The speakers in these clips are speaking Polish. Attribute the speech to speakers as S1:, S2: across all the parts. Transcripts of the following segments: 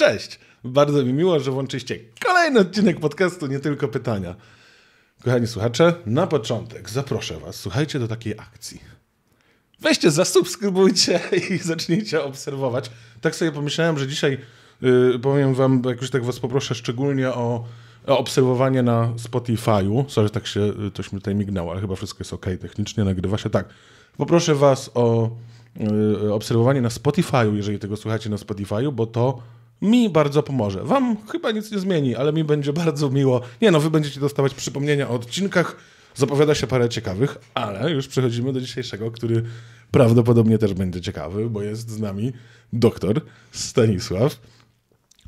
S1: Cześć! Bardzo mi miło, że włączyliście kolejny odcinek podcastu, nie tylko pytania. Kochani słuchacze, na początek zaproszę Was, słuchajcie do takiej akcji. Weźcie, zasubskrybujcie i zacznijcie obserwować. Tak sobie pomyślałem, że dzisiaj yy, powiem Wam, jak już tak Was poproszę szczególnie o, o obserwowanie na Spotify'u. Sorry, tak się, coś y, mi tutaj mignęło, ale chyba wszystko jest ok, technicznie nagrywa się tak. Poproszę Was o y, obserwowanie na Spotify'u, jeżeli tego słuchacie na Spotify'u, bo to mi bardzo pomoże. Wam chyba nic nie zmieni, ale mi będzie bardzo miło. Nie no, wy będziecie dostawać przypomnienia o odcinkach. Zapowiada się parę ciekawych, ale już przechodzimy do dzisiejszego, który prawdopodobnie też będzie ciekawy, bo jest z nami doktor Stanisław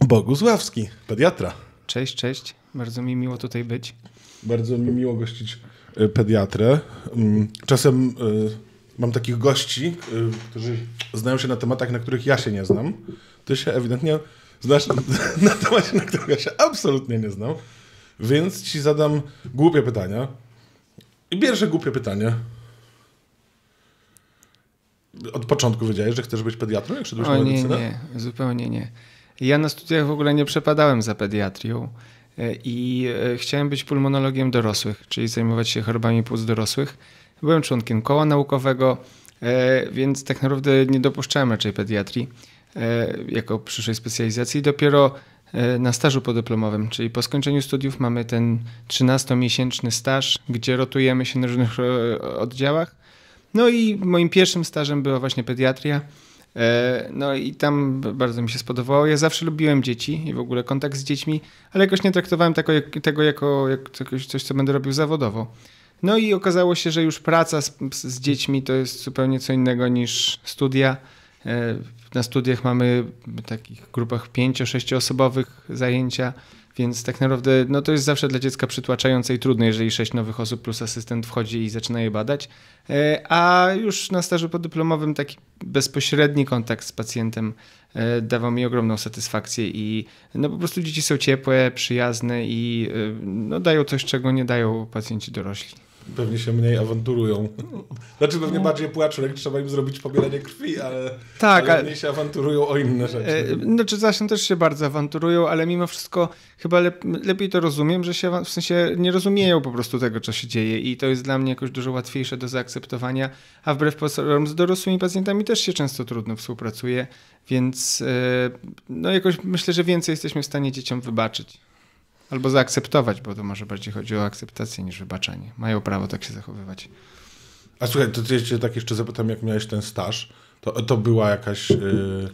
S1: Bogusławski, pediatra.
S2: Cześć, cześć. Bardzo mi miło tutaj być.
S1: Bardzo mi miło gościć e, pediatrę. Mm, czasem e, mam takich gości, e, którzy znają się na tematach, na których ja się nie znam. Ty się ewidentnie Znasz na temacie, na którym ja się absolutnie nie znam, więc ci zadam głupie pytania. I pierwsze głupie pytanie.
S2: Od początku wiedziałeś, że chcesz być pediatrą, jak szedłeś o, na medycynę? Nie, nie, zupełnie nie. Ja na studiach w ogóle nie przepadałem za pediatrią e, i e, chciałem być pulmonologiem dorosłych, czyli zajmować się chorobami płuc dorosłych. Byłem członkiem koła naukowego, e, więc tak naprawdę nie dopuszczałem raczej pediatrii. E, jako przyszłej specjalizacji. Dopiero e, na stażu podyplomowym, czyli po skończeniu studiów mamy ten 13-miesięczny staż, gdzie rotujemy się na różnych e, oddziałach. No i moim pierwszym stażem była właśnie pediatria. No i tam bardzo mi się spodobało. Ja zawsze lubiłem dzieci i w ogóle kontakt z dziećmi, ale jakoś nie traktowałem tego, tego jako, jako coś, co będę robił zawodowo. No i okazało się, że już praca z, z dziećmi to jest zupełnie co innego niż studia na studiach mamy w takich grupach 5-6 osobowych zajęcia, więc tak naprawdę no to jest zawsze dla dziecka przytłaczające i trudne, jeżeli sześć nowych osób plus asystent wchodzi i zaczyna je badać. E, a już na stażu podyplomowym taki bezpośredni kontakt z pacjentem e, dawał mi ogromną satysfakcję i no po prostu dzieci są ciepłe, przyjazne i e, no dają coś, czego nie dają pacjenci dorośli
S1: pewnie się mniej awanturują. Znaczy pewnie no. bardziej płaczą, jak trzeba im zrobić pobieranie krwi, ale, tak, ale mniej się awanturują o inne rzeczy. E, znaczy
S2: zawsze też się bardzo awanturują, ale mimo wszystko chyba lep, lepiej to rozumiem, że się w sensie nie rozumieją po prostu tego, co się dzieje i to jest dla mnie jakoś dużo łatwiejsze do zaakceptowania, a wbrew pozorom z dorosłymi pacjentami też się często trudno współpracuje, więc e, no jakoś myślę, że więcej jesteśmy w stanie dzieciom wybaczyć. Albo zaakceptować, bo to może bardziej chodzi o akceptację niż wybaczenie. Mają prawo tak się zachowywać. A słuchaj, to ty tak jeszcze
S1: zapytam, jak miałeś ten staż, to, to była jakaś yy,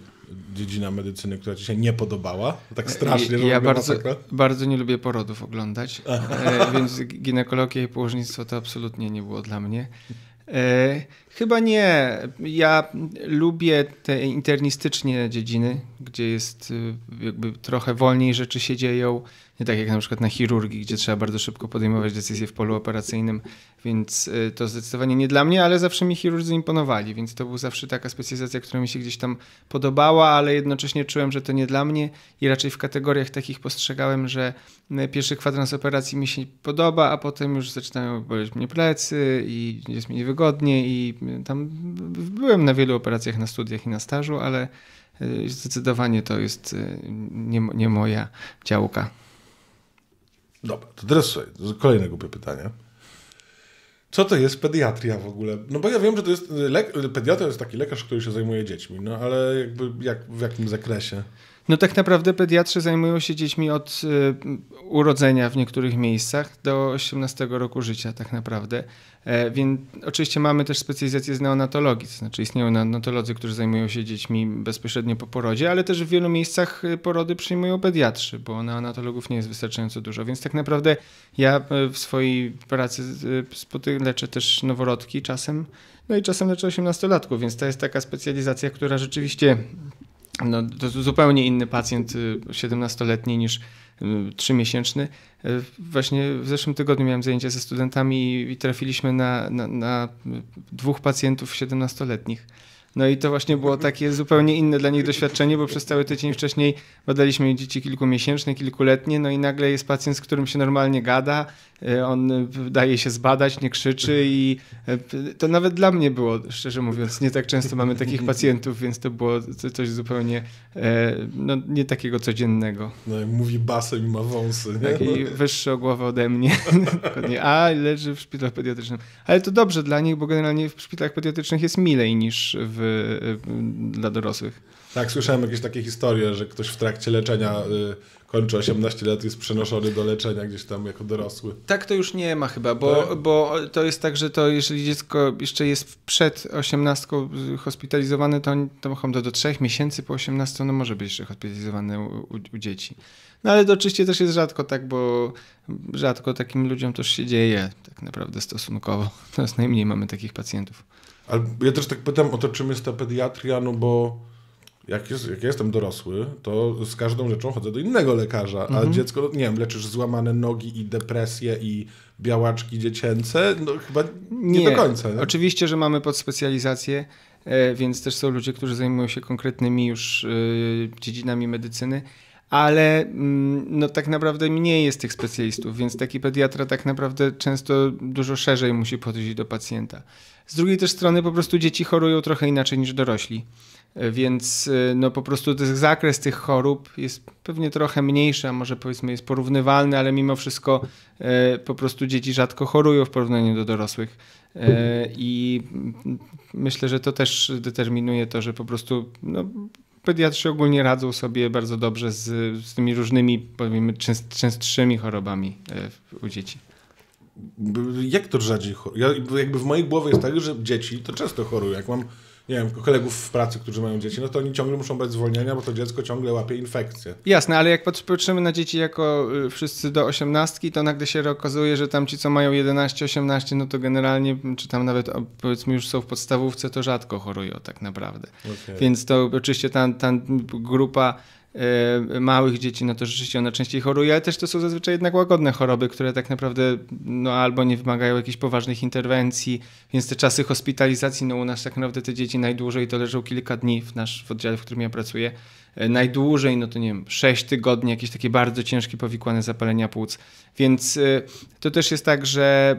S1: dziedzina medycyny, która ci się nie podobała? Tak strasznie, że Ja bardzo, masakra?
S2: bardzo nie lubię porodów oglądać, e, więc ginekologia i położnictwo to absolutnie nie było dla mnie. E, Chyba nie. Ja lubię te internistyczne dziedziny, gdzie jest y, jakby trochę wolniej rzeczy się dzieją. Nie tak jak na przykład na chirurgii, gdzie trzeba bardzo szybko podejmować decyzje w polu operacyjnym, więc y, to zdecydowanie nie dla mnie, ale zawsze mi chirurdzy imponowali, więc to była zawsze taka specjalizacja, która mi się gdzieś tam podobała, ale jednocześnie czułem, że to nie dla mnie i raczej w kategoriach takich postrzegałem, że y, pierwszy kwadrans operacji mi się podoba, a potem już zaczynają boleć mnie plecy i jest mi niewygodnie i tam byłem na wielu operacjach na studiach i na stażu, ale e, zdecydowanie to jest e, nie, nie moja działka. Dobra, to teraz słuchaj,
S1: kolejne głupie pytanie. Co to jest pediatria w ogóle? No bo ja wiem, że to jest. Lek- pediatra jest taki lekarz, który się zajmuje dziećmi, no ale jakby jak, w jakim zakresie?
S2: No tak naprawdę pediatrzy zajmują się dziećmi od y, urodzenia w niektórych miejscach do 18 roku życia tak naprawdę. E, więc oczywiście mamy też specjalizację z neonatologii, to znaczy istnieją neonatolodzy, którzy zajmują się dziećmi bezpośrednio po porodzie, ale też w wielu miejscach y, porody przyjmują pediatrzy, bo neonatologów nie jest wystarczająco dużo. Więc tak naprawdę ja e, w swojej pracy y, leczę też noworodki czasem, no i czasem leczę 18-latków, więc to jest taka specjalizacja, która rzeczywiście no, to zupełnie inny pacjent 17-letni y, niż 3-miesięczny. Y, y, właśnie w zeszłym tygodniu miałem zajęcia ze studentami i trafiliśmy na, na, na dwóch pacjentów 17-letnich no i to właśnie było takie zupełnie inne dla nich doświadczenie, bo przez cały tydzień wcześniej badaliśmy dzieci kilkumiesięczne, kilkuletnie, no i nagle jest pacjent, z którym się normalnie gada, e, on e, daje się zbadać, nie krzyczy i e, to nawet dla mnie było, szczerze mówiąc, nie tak często mamy takich pacjentów, więc to było coś zupełnie no, nie takiego codziennego.
S1: No jak mówi basem
S2: i ma wąsy. Tak, i wyższe o głowę ode mnie. A leży w szpitalach pediatrycznych, Ale to dobrze dla nich, bo generalnie w szpitalach pediatrycznych jest milej niż w dla dorosłych. Tak, słyszałem jakieś
S1: takie historie, że ktoś w trakcie leczenia y, kończy 18 lat, jest przenoszony do leczenia gdzieś tam jako dorosły.
S2: Tak to już nie ma chyba, bo, tak? bo to jest tak, że to jeżeli dziecko jeszcze jest przed 18 hospitalizowane, to, to chyba do 3 miesięcy po 18 no może być jeszcze hospitalizowane u, u, u dzieci. No ale to oczywiście też jest rzadko tak, bo rzadko takim ludziom to się dzieje tak naprawdę stosunkowo. Teraz najmniej mamy takich pacjentów. Ale
S1: ja też tak pytam o to, czym jest ta pediatria, no bo jak, jest, jak ja jestem dorosły, to z każdą rzeczą chodzę do innego lekarza, a mhm. dziecko, nie wiem, leczysz złamane nogi i depresję i białaczki dziecięce? No chyba nie, nie do końca. Nie?
S2: Oczywiście, że mamy podspecjalizację, e, więc też są ludzie, którzy zajmują się konkretnymi już e, dziedzinami medycyny ale mm, no, tak naprawdę mniej jest tych specjalistów, więc taki pediatra tak naprawdę często dużo szerzej musi podejść do pacjenta. Z drugiej też strony po prostu dzieci chorują trochę inaczej niż dorośli. E, więc e, no, po prostu ten zakres tych chorób jest pewnie trochę mniejszy, a może powiedzmy jest porównywalny, ale mimo wszystko e, po prostu dzieci rzadko chorują w porównaniu do dorosłych. I mm, myślę, że to też determinuje to, że po prostu no, pediatrzy ogólnie radzą sobie bardzo dobrze z, z tymi różnymi, powiedzmy częst, częstszymi chorobami e, u dzieci. Jak to rzadziej? Ja,
S1: jakby w mojej głowie jest tak, że dzieci to często chorują. Jak mam nie wiem, kolegów w pracy, którzy mają dzieci, no to oni ciągle muszą brać zwolnienia, bo to dziecko ciągle łapie infekcję.
S2: Jasne, ale jak patrzymy na dzieci jako y, wszyscy do 18, to nagle się okazuje, że tam ci, co mają 11, 18, no to generalnie, czy tam nawet powiedzmy już są w podstawówce, to rzadko chorują tak naprawdę. Okay. Więc to oczywiście ta, ta grupa E, małych dzieci, no to rzeczywiście one częściej choruje, ale też to są zazwyczaj jednak łagodne choroby, które tak naprawdę no, albo nie wymagają jakichś poważnych interwencji, więc te czasy hospitalizacji, no u nas tak naprawdę te dzieci najdłużej to leżą kilka dni w nasz w oddziale, w którym ja pracuję, e, najdłużej, no to nie wiem, 6 tygodni, jakieś takie bardzo ciężkie powikłane zapalenia płuc. Więc e, to też jest tak, że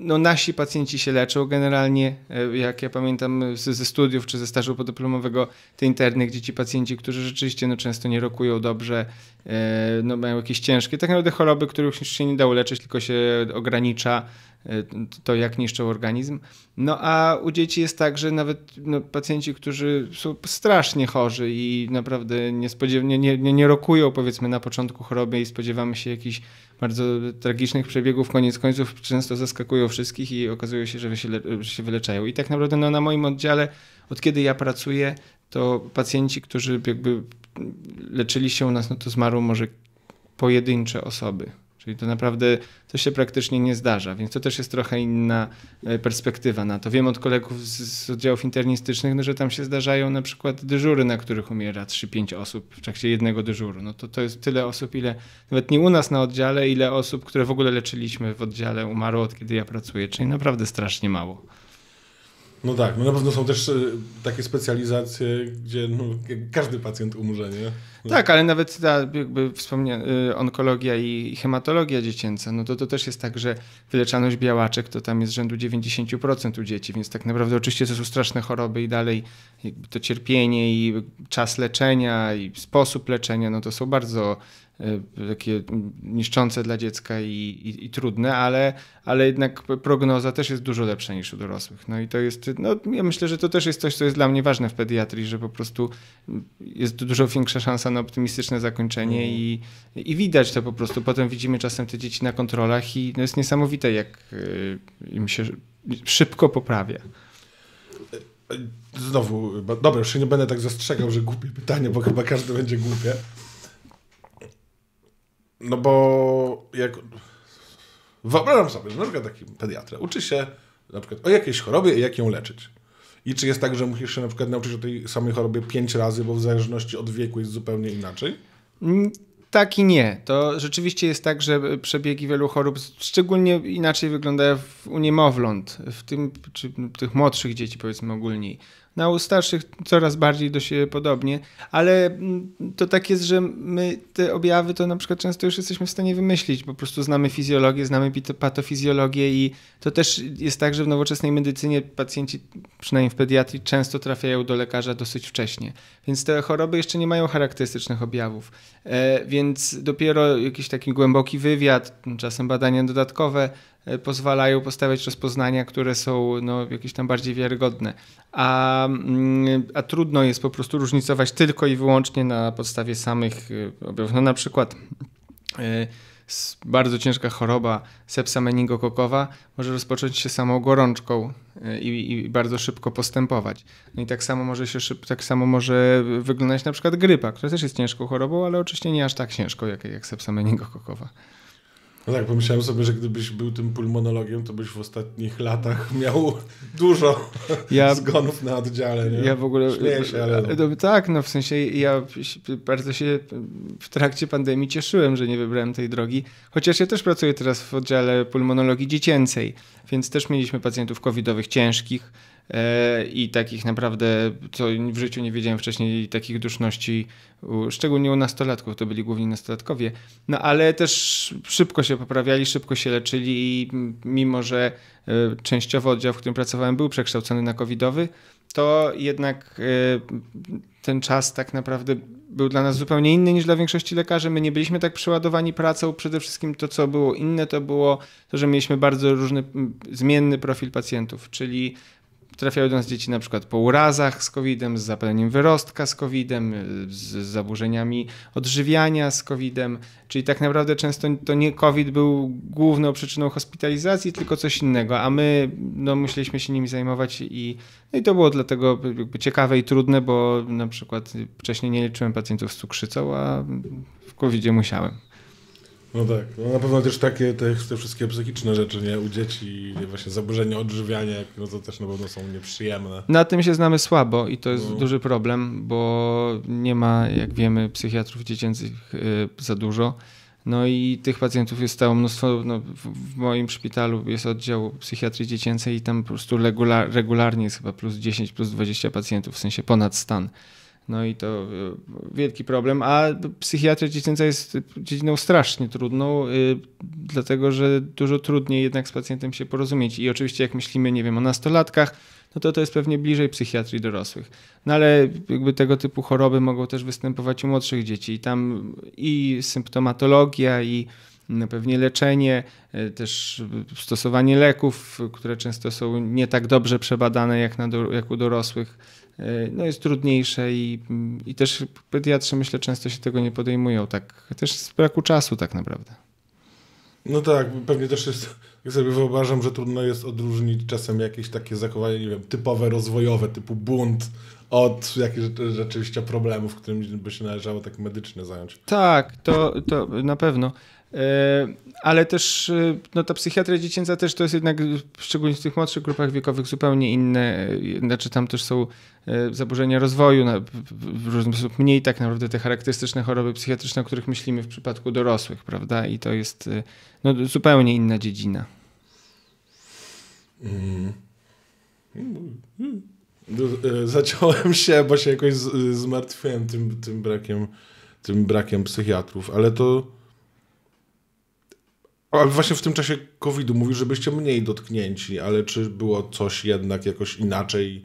S2: no, nasi pacjenci się leczą generalnie, e, jak ja pamiętam ze studiów czy ze stażu podyplomowego, te internych, gdzie ci pacjenci, którzy rzeczywiście no, często nie rokują dobrze, e, no, mają jakieś ciężkie, tak naprawdę choroby, których już się nie da uleczyć, tylko się ogranicza Y, to jak niszczą organizm. No a u dzieci jest tak, że nawet no, pacjenci, którzy są strasznie chorzy i naprawdę niespodziewanie nie, nie, nie rokują powiedzmy na początku choroby i spodziewamy się jakichś bardzo tragicznych przebiegów, koniec końców często zaskakują wszystkich i okazuje się, że się, że się wyleczają. I tak naprawdę no, na moim oddziale, od kiedy ja pracuję, to pacjenci, którzy jakby leczyli się u nas, no to zmarło może pojedyncze osoby. Czyli to naprawdę to się praktycznie nie zdarza, więc to też jest trochę inna e, perspektywa na to. Wiem od kolegów z, z oddziałów internistycznych, no, że tam się zdarzają na przykład dyżury, na których umiera 3-5 osób w trakcie jednego dyżuru. No to, to jest tyle osób, ile nawet nie u nas na oddziale, ile osób, które w ogóle leczyliśmy w oddziale umarło od kiedy ja pracuję, czyli naprawdę strasznie mało.
S1: No tak, no na pewno są też e, takie specjalizacje, gdzie no, każdy pacjent umrze, nie? No. Tak,
S2: ale nawet ta jakby y, onkologia i hematologia dziecięca, no to to też jest tak, że wyleczalność białaczek to tam jest rzędu 90% u dzieci, więc tak naprawdę oczywiście to są straszne choroby i dalej to cierpienie i czas leczenia i sposób leczenia, no to są bardzo E, takie niszczące dla dziecka i, i, i, trudne, ale, ale jednak prognoza też jest dużo lepsza niż u dorosłych. No i to jest, no ja myślę, że to też jest coś, co jest dla mnie ważne w pediatrii, że po prostu jest dużo większa szansa na optymistyczne zakończenie mm. i, i widać to po prostu. Potem widzimy czasem te dzieci na kontrolach i no jest niesamowite, jak e, im się szybko poprawia.
S1: E, znowu, dobra, już się nie będę tak zastrzegał, że głupie pytanie, bo chyba każdy będzie głupie. No bo jak... Wyobrażam sobie, że na przykład taki pediatra uczy się na przykład o jakiejś chorobie i jak ją leczyć. I czy jest tak, że musisz się na przykład nauczyć o tej samej chorobie pięć razy, bo w zależności od
S2: wieku jest zupełnie inaczej? Mm, tak i nie. To rzeczywiście jest tak, że przebiegi wielu chorób szczególnie inaczej wyglądają u niemowląt, w tym, czy tych młodszych dzieci powiedzmy ogólniej na u starszych coraz bardziej do siebie podobnie, ale mm, to tak jest, że my te objawy to na przykład często już jesteśmy w stanie wymyślić, po prostu znamy fizjologię, znamy patofizjologię i to też jest tak, że w nowoczesnej medycynie pacjenci, przynajmniej w pediatrii, często trafiają do lekarza dosyć wcześnie, więc te choroby jeszcze nie mają charakterystycznych objawów, e, więc dopiero jakiś taki głęboki wywiad, czasem badania dodatkowe E, pozwalają postawiać rozpoznania, które są no, jakieś tam bardziej wiarygodne. A, mm, a trudno jest po prostu różnicować tylko i wyłącznie na podstawie samych e, objawów. No, na przykład e, bardzo ciężka choroba sepsa meningokokowa może rozpocząć się samą gorączką i, i bardzo szybko postępować. No i tak samo może się szyb, tak samo może wyglądać na przykład grypa, która też jest ciężką chorobą, ale oczywiście nie aż tak ciężko jak, jak sepsa meningokokowa. No
S1: tak, pomyślałem sobie, że gdybyś był tym pulmonologiem, to byś w ostatnich latach miał
S2: dużo ja, zgonów na oddziale. Nie? Ja w ogóle. Śmieję się, ale. No. E, tak, no w sensie ja bardzo się w trakcie pandemii cieszyłem, że nie wybrałem tej drogi. Chociaż ja też pracuję teraz w oddziale pulmonologii dziecięcej, więc też mieliśmy pacjentów covidowych ciężkich E, i takich naprawdę, co w życiu nie wiedziałem wcześniej, takich duszności, szczególnie u nastolatków, to byli głównie nastolatkowie, no ale też szybko się poprawiali, szybko się leczyli i mimo, że e, częściowo oddział, w którym pracowałem był przekształcony na covidowy, to jednak e, ten czas tak naprawdę był dla nas zupełnie inny niż dla większości lekarzy. My nie byliśmy tak przeładowani pracą. Przede wszystkim to, co było inne, to było to, że mieliśmy bardzo różny, zmienny profil pacjentów, czyli trafiają do nas dzieci na przykład po urazach z COVID-em, z zapaleniem wyrostka z COVID-em, z zaburzeniami odżywiania z COVID-em, czyli tak naprawdę często to nie COVID był główną przyczyną hospitalizacji, tylko coś innego, a my no, musieliśmy się nimi zajmować i, no i to było dlatego ciekawe i trudne, bo na przykład wcześniej nie leczyłem pacjentów z cukrzycą, a w covid musiałem.
S1: No tak, no na pewno też takie te, te wszystkie psychiczne rzeczy, nie? U dzieci właśnie zaburzenia odżywiania, no to też na pewno są nieprzyjemne. Na
S2: tym się znamy słabo i to jest no. duży problem, bo nie ma, jak wiemy, psychiatrów dziecięcych y, za dużo. No i tych pacjentów jest stało mnóstwo. No, w moim szpitalu jest oddział psychiatrii dziecięcej i tam po prostu regular, regularnie jest chyba plus 10, plus 20 pacjentów, w sensie ponad stan. No i to y, wielki problem. A psychiatria dziecięca jest dziedziną strasznie trudną, y, dlatego że dużo trudniej jednak z pacjentem się porozumieć. I oczywiście, jak myślimy, nie wiem, o nastolatkach, no to to jest pewnie bliżej psychiatrii dorosłych. No ale jakby tego typu choroby mogą też występować u młodszych dzieci. I tam i symptomatologia, i no, pewnie leczenie, y, też stosowanie leków, które często są nie tak dobrze przebadane jak, na do, jak u dorosłych, E, no jest trudniejsze i, i też pediatrzy myślę często się tego nie podejmują, tak też z braku czasu tak naprawdę. No
S1: tak, pewnie też jest, jak sobie wyobrażam, że trudno jest odróżnić czasem jakieś takie zachowanie nie wiem, typowe rozwojowe, typu bunt od jakichś rzeczywiście problemów, którym by się należało tak medycznie zająć.
S2: Tak, to, to na pewno. E, ale też y, no, ta psychiatria dziecięca też to jest jednak, szczególnie w tych młodszych grupach wiekowych, zupełnie inne. Y, znaczy tam też są y, zaburzenia rozwoju, na, w różny sposób mniej tak naprawdę te charakterystyczne choroby psychiatryczne, o których myślimy w przypadku dorosłych, prawda? I to jest no, zupełnie inna dziedzina. Mm. mm. mm.
S1: Zaciąłem się, bo się jakoś zmartwiłem tym, tym brakiem tym brakiem psychiatrów, ale to ale właśnie w tym czasie COVID-u mówił, że byście mniej dotknięci, ale czy było coś jednak jakoś inaczej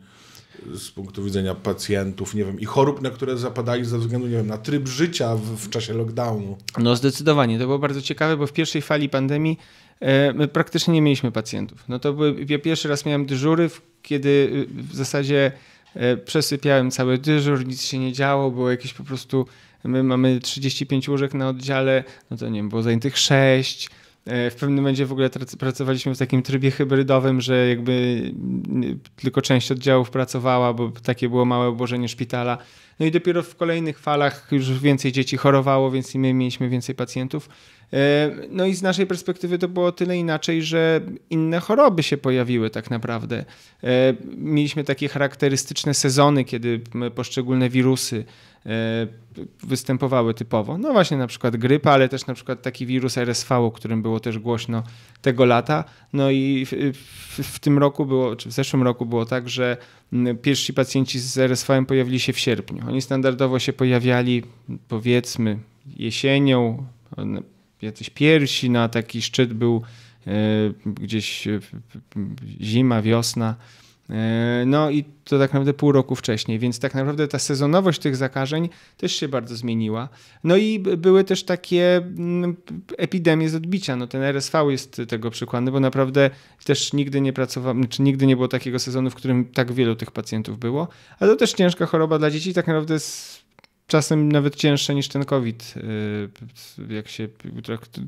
S1: z punktu widzenia pacjentów, nie wiem, i chorób, na które zapadali ze względu, nie
S2: wiem, na tryb życia w, w czasie lockdownu? No zdecydowanie. To było bardzo ciekawe, bo w pierwszej fali pandemii e, my praktycznie nie mieliśmy pacjentów. No to był, ja pierwszy raz miałem dyżury, kiedy w zasadzie e, przesypiałem cały dyżur, nic się nie działo, było jakieś po prostu, my mamy 35 łóżek na oddziale, no to nie wiem, było zajętych 6, E, w pewnym momencie w ogóle pracowaliśmy w takim trybie hybrydowym, że jakby tylko część oddziałów pracowała, bo takie było małe obłożenie szpitala. No i dopiero w kolejnych falach już więcej dzieci chorowało, więc my mieliśmy więcej pacjentów. E, no i z naszej perspektywy to było tyle inaczej, że inne choroby się pojawiły tak naprawdę. E, mieliśmy takie charakterystyczne sezony, kiedy poszczególne wirusy E, występowały typowo. No właśnie na przykład grypa, ale też na przykład taki wirus RSV, o którym było też głośno tego lata. No i w, w, w tym roku było, czy w zeszłym roku było tak, że pierwsi pacjenci z RSV pojawili się w sierpniu. Oni standardowo się pojawiali powiedzmy jesienią, jacyś piersi na no taki szczyt był e, gdzieś zima, wiosna. E, no i to tak naprawdę pół roku wcześniej, więc tak naprawdę ta sezonowość tych zakażeń też się bardzo zmieniła. No i były też takie mm, epidemie z odbicia. No ten RSV jest tego przykładem, bo naprawdę też nigdy nie pracowałem, czy nigdy nie było takiego sezonu, w którym tak wielu tych pacjentów było. Ale to też ciężka choroba dla dzieci, tak naprawdę z czasem nawet cięższe niż ten COVID. Y, jak się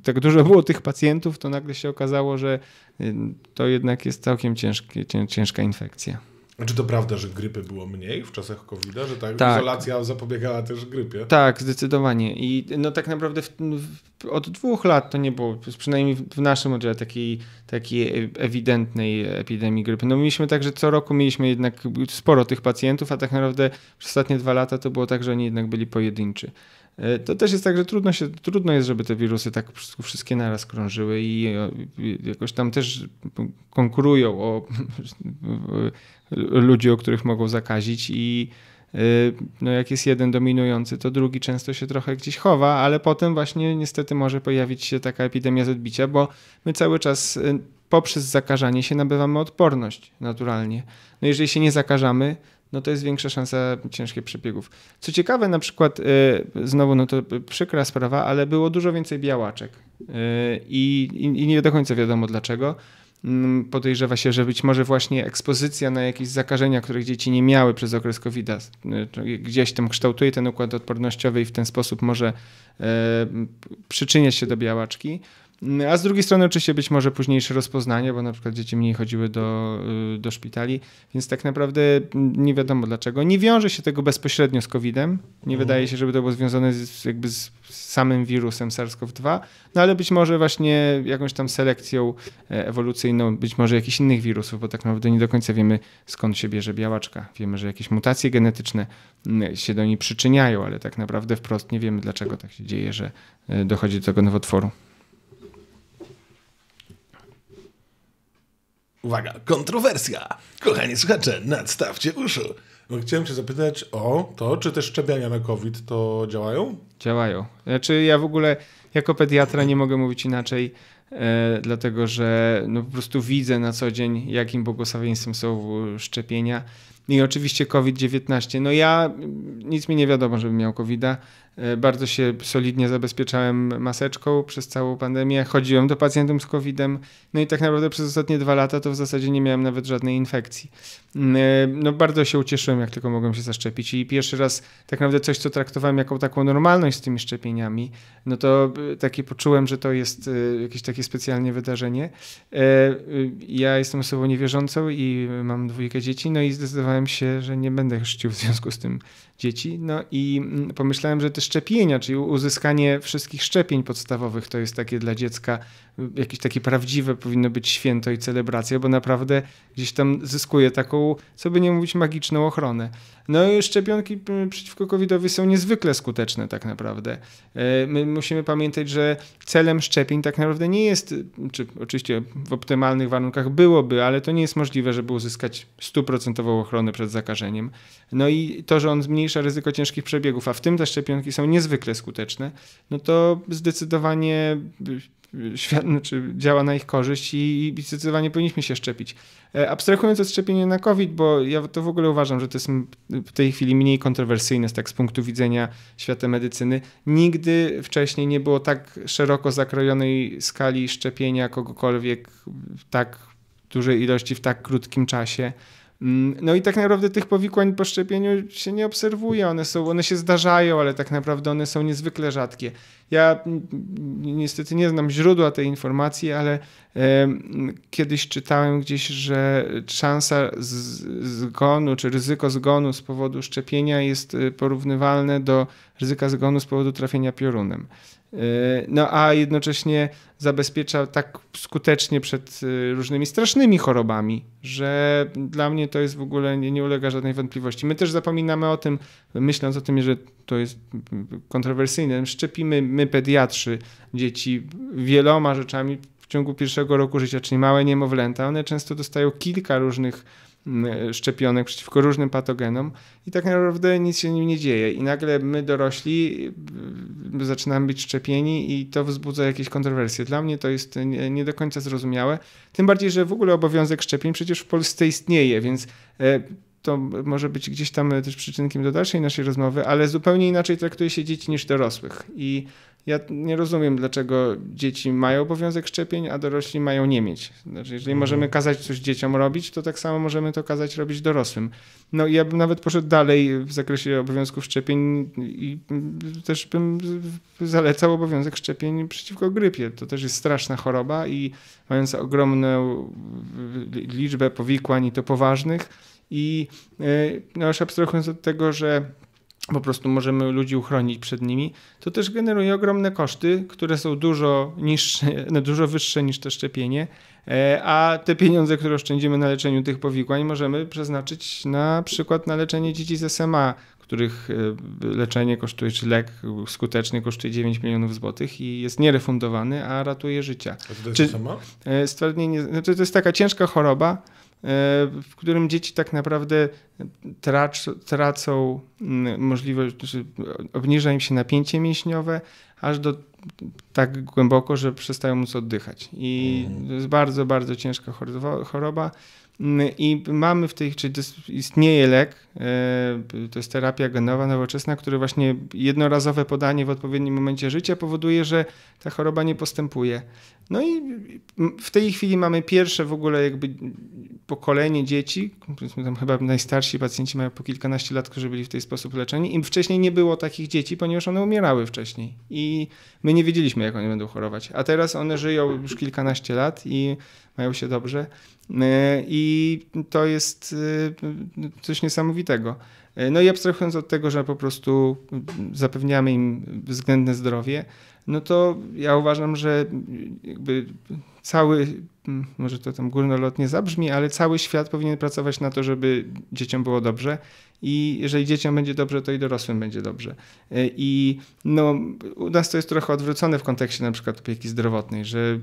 S2: tak dużo było tych pacjentów, to nagle się okazało, że y, to jednak jest całkiem ciężkie, ciężka infekcja.
S1: Czy znaczy, to prawda, że grypy było mniej w czasach covid że ta tak. izolacja zapobiegała też grypie?
S2: Tak, zdecydowanie. I no tak naprawdę w, w, od dwóch lat to nie było, przynajmniej w naszym oddziale, takiej, takiej e, ewidentnej epidemii grypy. No mieliśmy tak, że co roku mieliśmy jednak sporo tych pacjentów, a tak naprawdę przez ostatnie dwa lata to było tak, że oni jednak byli pojedynczy. E, to też jest tak, że trudno, się, trudno jest, żeby te wirusy tak wszystkie naraz krążyły e, i jakoś tam też konkurują o ludzi, o których mogą zakazić i e, no jak jest jeden dominujący, to drugi często się trochę gdzieś chowa, ale potem właśnie niestety może pojawić się taka epidemia z odbicia, bo my cały czas poprzez zakażanie się nabywamy odporność naturalnie. No jeżeli się nie zakażamy, no to jest większa szansa ciężkich przebiegów. Co ciekawe, na przykład, y, znowu, no to przykra sprawa, ale było dużo więcej białaczek y, i, i nie do końca wiadomo dlaczego. Mm, podejrzewa się, że być może właśnie ekspozycja na jakieś zakażenia, których dzieci nie miały przez okres covid y, gdzieś tam kształtuje ten układ odpornościowy i w ten sposób może przyczyniać się do białaczki. A z drugiej strony oczywiście być może późniejsze rozpoznanie, bo na przykład dzieci mniej chodziły do, y, do szpitali, więc tak naprawdę nie wiadomo dlaczego. Nie wiąże się tego bezpośrednio z COVID-em. Nie mm. wydaje się, żeby to było związane z, jakby z samym wirusem SARS-CoV-2, no ale być może właśnie jakąś tam selekcją e, ewolucyjną, być może jakichś innych wirusów, bo tak naprawdę nie do końca wiemy skąd się bierze białaczka. Wiemy, że jakieś mutacje genetyczne się do niej przyczyniają, ale tak naprawdę wprost nie wiemy dlaczego tak się dzieje, że e, dochodzi do tego nowotworu.
S1: Uwaga, kontrowersja! Kochani słuchacze, nadstawcie uszu. No, chciałem się zapytać o to, czy te szczepienia na COVID to
S2: działają? Działają. Znaczy ja w ogóle jako pediatra nie mogę mówić inaczej, e, dlatego że no, po prostu widzę na co dzień, jakim błogosławieństwem są szczepienia. I oczywiście COVID-19. No ja, mm, nic mi nie wiadomo, żebym miał covid E, bardzo się solidnie zabezpieczałem maseczką przez całą pandemię. Chodziłem do pacjentów z COVID-em. No i tak naprawdę przez ostatnie dwa lata to w zasadzie nie miałem nawet żadnej infekcji. Mm, e, no bardzo się ucieszyłem, jak tylko mogłem się zaszczepić. I pierwszy raz tak naprawdę coś, co traktowałem jako taką normalność z tymi szczepieniami, no to e, takie poczułem, że to jest jakieś takie specjalnie wydarzenie. Ja jestem osobą niewierzącą i mam dwójkę dzieci, no i zdecydowałem się, że nie będę chrzcił w związku z tym dzieci. No i mm, pomyślałem, że też szczepienia, czyli uzyskanie wszystkich szczepień podstawowych, to jest takie dla dziecka y, jakieś takie prawdziwe powinno być święto i celebracja, bo naprawdę gdzieś tam zyskuje taką, co by nie mówić, magiczną ochronę. No i szczepionki y, przeciwko covidowi są niezwykle skuteczne tak naprawdę. Y, my musimy pamiętać, że celem szczepień tak naprawdę nie jest, czy oczywiście w optymalnych warunkach byłoby, ale to nie jest możliwe, żeby uzyskać stuprocentową ochronę przed zakażeniem. No i to, że on zmniejsza ryzyko ciężkich przebiegów, a w tym te szczepionki są są niezwykle skuteczne, no to zdecydowanie y, y, świat, znaczy działa na ich korzyść i, i zdecydowanie powinniśmy się szczepić. E, abstrahując od szczepienia na COVID, bo ja to w ogóle uważam, że to jest w tej chwili mniej kontrowersyjne tak z punktu widzenia świata medycyny. Nigdy wcześniej nie było tak szeroko zakrojonej skali szczepienia kogokolwiek w tak dużej ilości w tak krótkim czasie. Mm, no i tak naprawdę tych powikłań po szczepieniu się nie obserwuje. One, są, one się zdarzają, ale tak naprawdę one są niezwykle rzadkie. Ja niestety nie znam źródła tej informacji, ale e, kiedyś czytałem gdzieś, że szansa z, zgonu czy ryzyko zgonu z powodu szczepienia jest y, porównywalne do ryzyka zgonu z powodu trafienia piorunem. E, no a jednocześnie zabezpiecza tak skutecznie przed e, różnymi strasznymi chorobami, że dla mnie to jest w ogóle nie, nie ulega żadnej wątpliwości. My też zapominamy o tym, myśląc o tym, że to jest kontrowersyjne. Szczepimy my, pediatrzy, dzieci wieloma rzeczami w ciągu pierwszego roku życia, czyli małe niemowlęta. One często dostają kilka różnych szczepionek przeciwko różnym patogenom i tak naprawdę nic się nim nie dzieje. I nagle my dorośli zaczynamy być szczepieni i to wzbudza jakieś kontrowersje. Dla mnie to jest nie do końca zrozumiałe. Tym bardziej, że w ogóle obowiązek szczepień przecież w Polsce istnieje, więc e, to może być gdzieś tam też przyczynkiem do dalszej naszej rozmowy, ale zupełnie inaczej traktuje się dzieci niż dorosłych. I ja nie rozumiem, dlaczego dzieci mają obowiązek szczepień, a dorośli mają nie mieć. Znaczy, jeżeli mhm. możemy kazać coś dzieciom robić, to tak samo możemy to kazać robić dorosłym. No i ja bym nawet poszedł dalej w zakresie obowiązków szczepień i też bym zalecał obowiązek szczepień przeciwko grypie. To też jest straszna choroba i mająca ogromną liczbę powikłań i to poważnych. I e, no, już abstrahując od tego, że po prostu możemy ludzi uchronić przed nimi, to też generuje ogromne koszty, które są dużo, niższe, no dużo wyższe niż te szczepienie, e, a te pieniądze, które oszczędzimy na leczeniu tych powikłań, możemy przeznaczyć na przykład na leczenie dzieci z SMA, których e, leczenie kosztuje, czy lek skuteczny kosztuje 9 milionów złotych i jest nierefundowany, a ratuje życia. A to jest czy, SMA? E, stwardnienie, znaczy to jest taka ciężka choroba, E, w którym dzieci tak naprawdę trac, tracą mm, możliwość, znaczy obniża im się napięcie mięśniowe, aż do tak głęboko, że przestają móc oddychać. I mhm. to jest bardzo, bardzo ciężka choroba. Mm, I mamy w tej, czy istnieje lek, e, to jest terapia genowa nowoczesna, który właśnie jednorazowe podanie w odpowiednim momencie życia powoduje, że ta choroba nie postępuje. No i w tej chwili mamy pierwsze w ogóle jakby pokolenie dzieci, tam chyba najstarsi pacjenci mają po kilkanaście lat, którzy byli w ten sposób leczeni. Im wcześniej nie było takich dzieci, ponieważ one umierały wcześniej i my nie wiedzieliśmy, jak one będą chorować. A teraz one żyją już kilkanaście lat i mają się dobrze. E, I to jest e, coś niesamowitego. E, no i abstrahując od tego, że po prostu zapewniamy im względne zdrowie, no to ja uważam, że jakby cały Mm, może to tam górnolotnie zabrzmi, ale cały świat powinien pracować na to, żeby dzieciom było dobrze. I jeżeli dzieciom będzie dobrze, to i dorosłym będzie dobrze. E, I no, u nas to jest trochę odwrócone w kontekście na przykład opieki zdrowotnej, że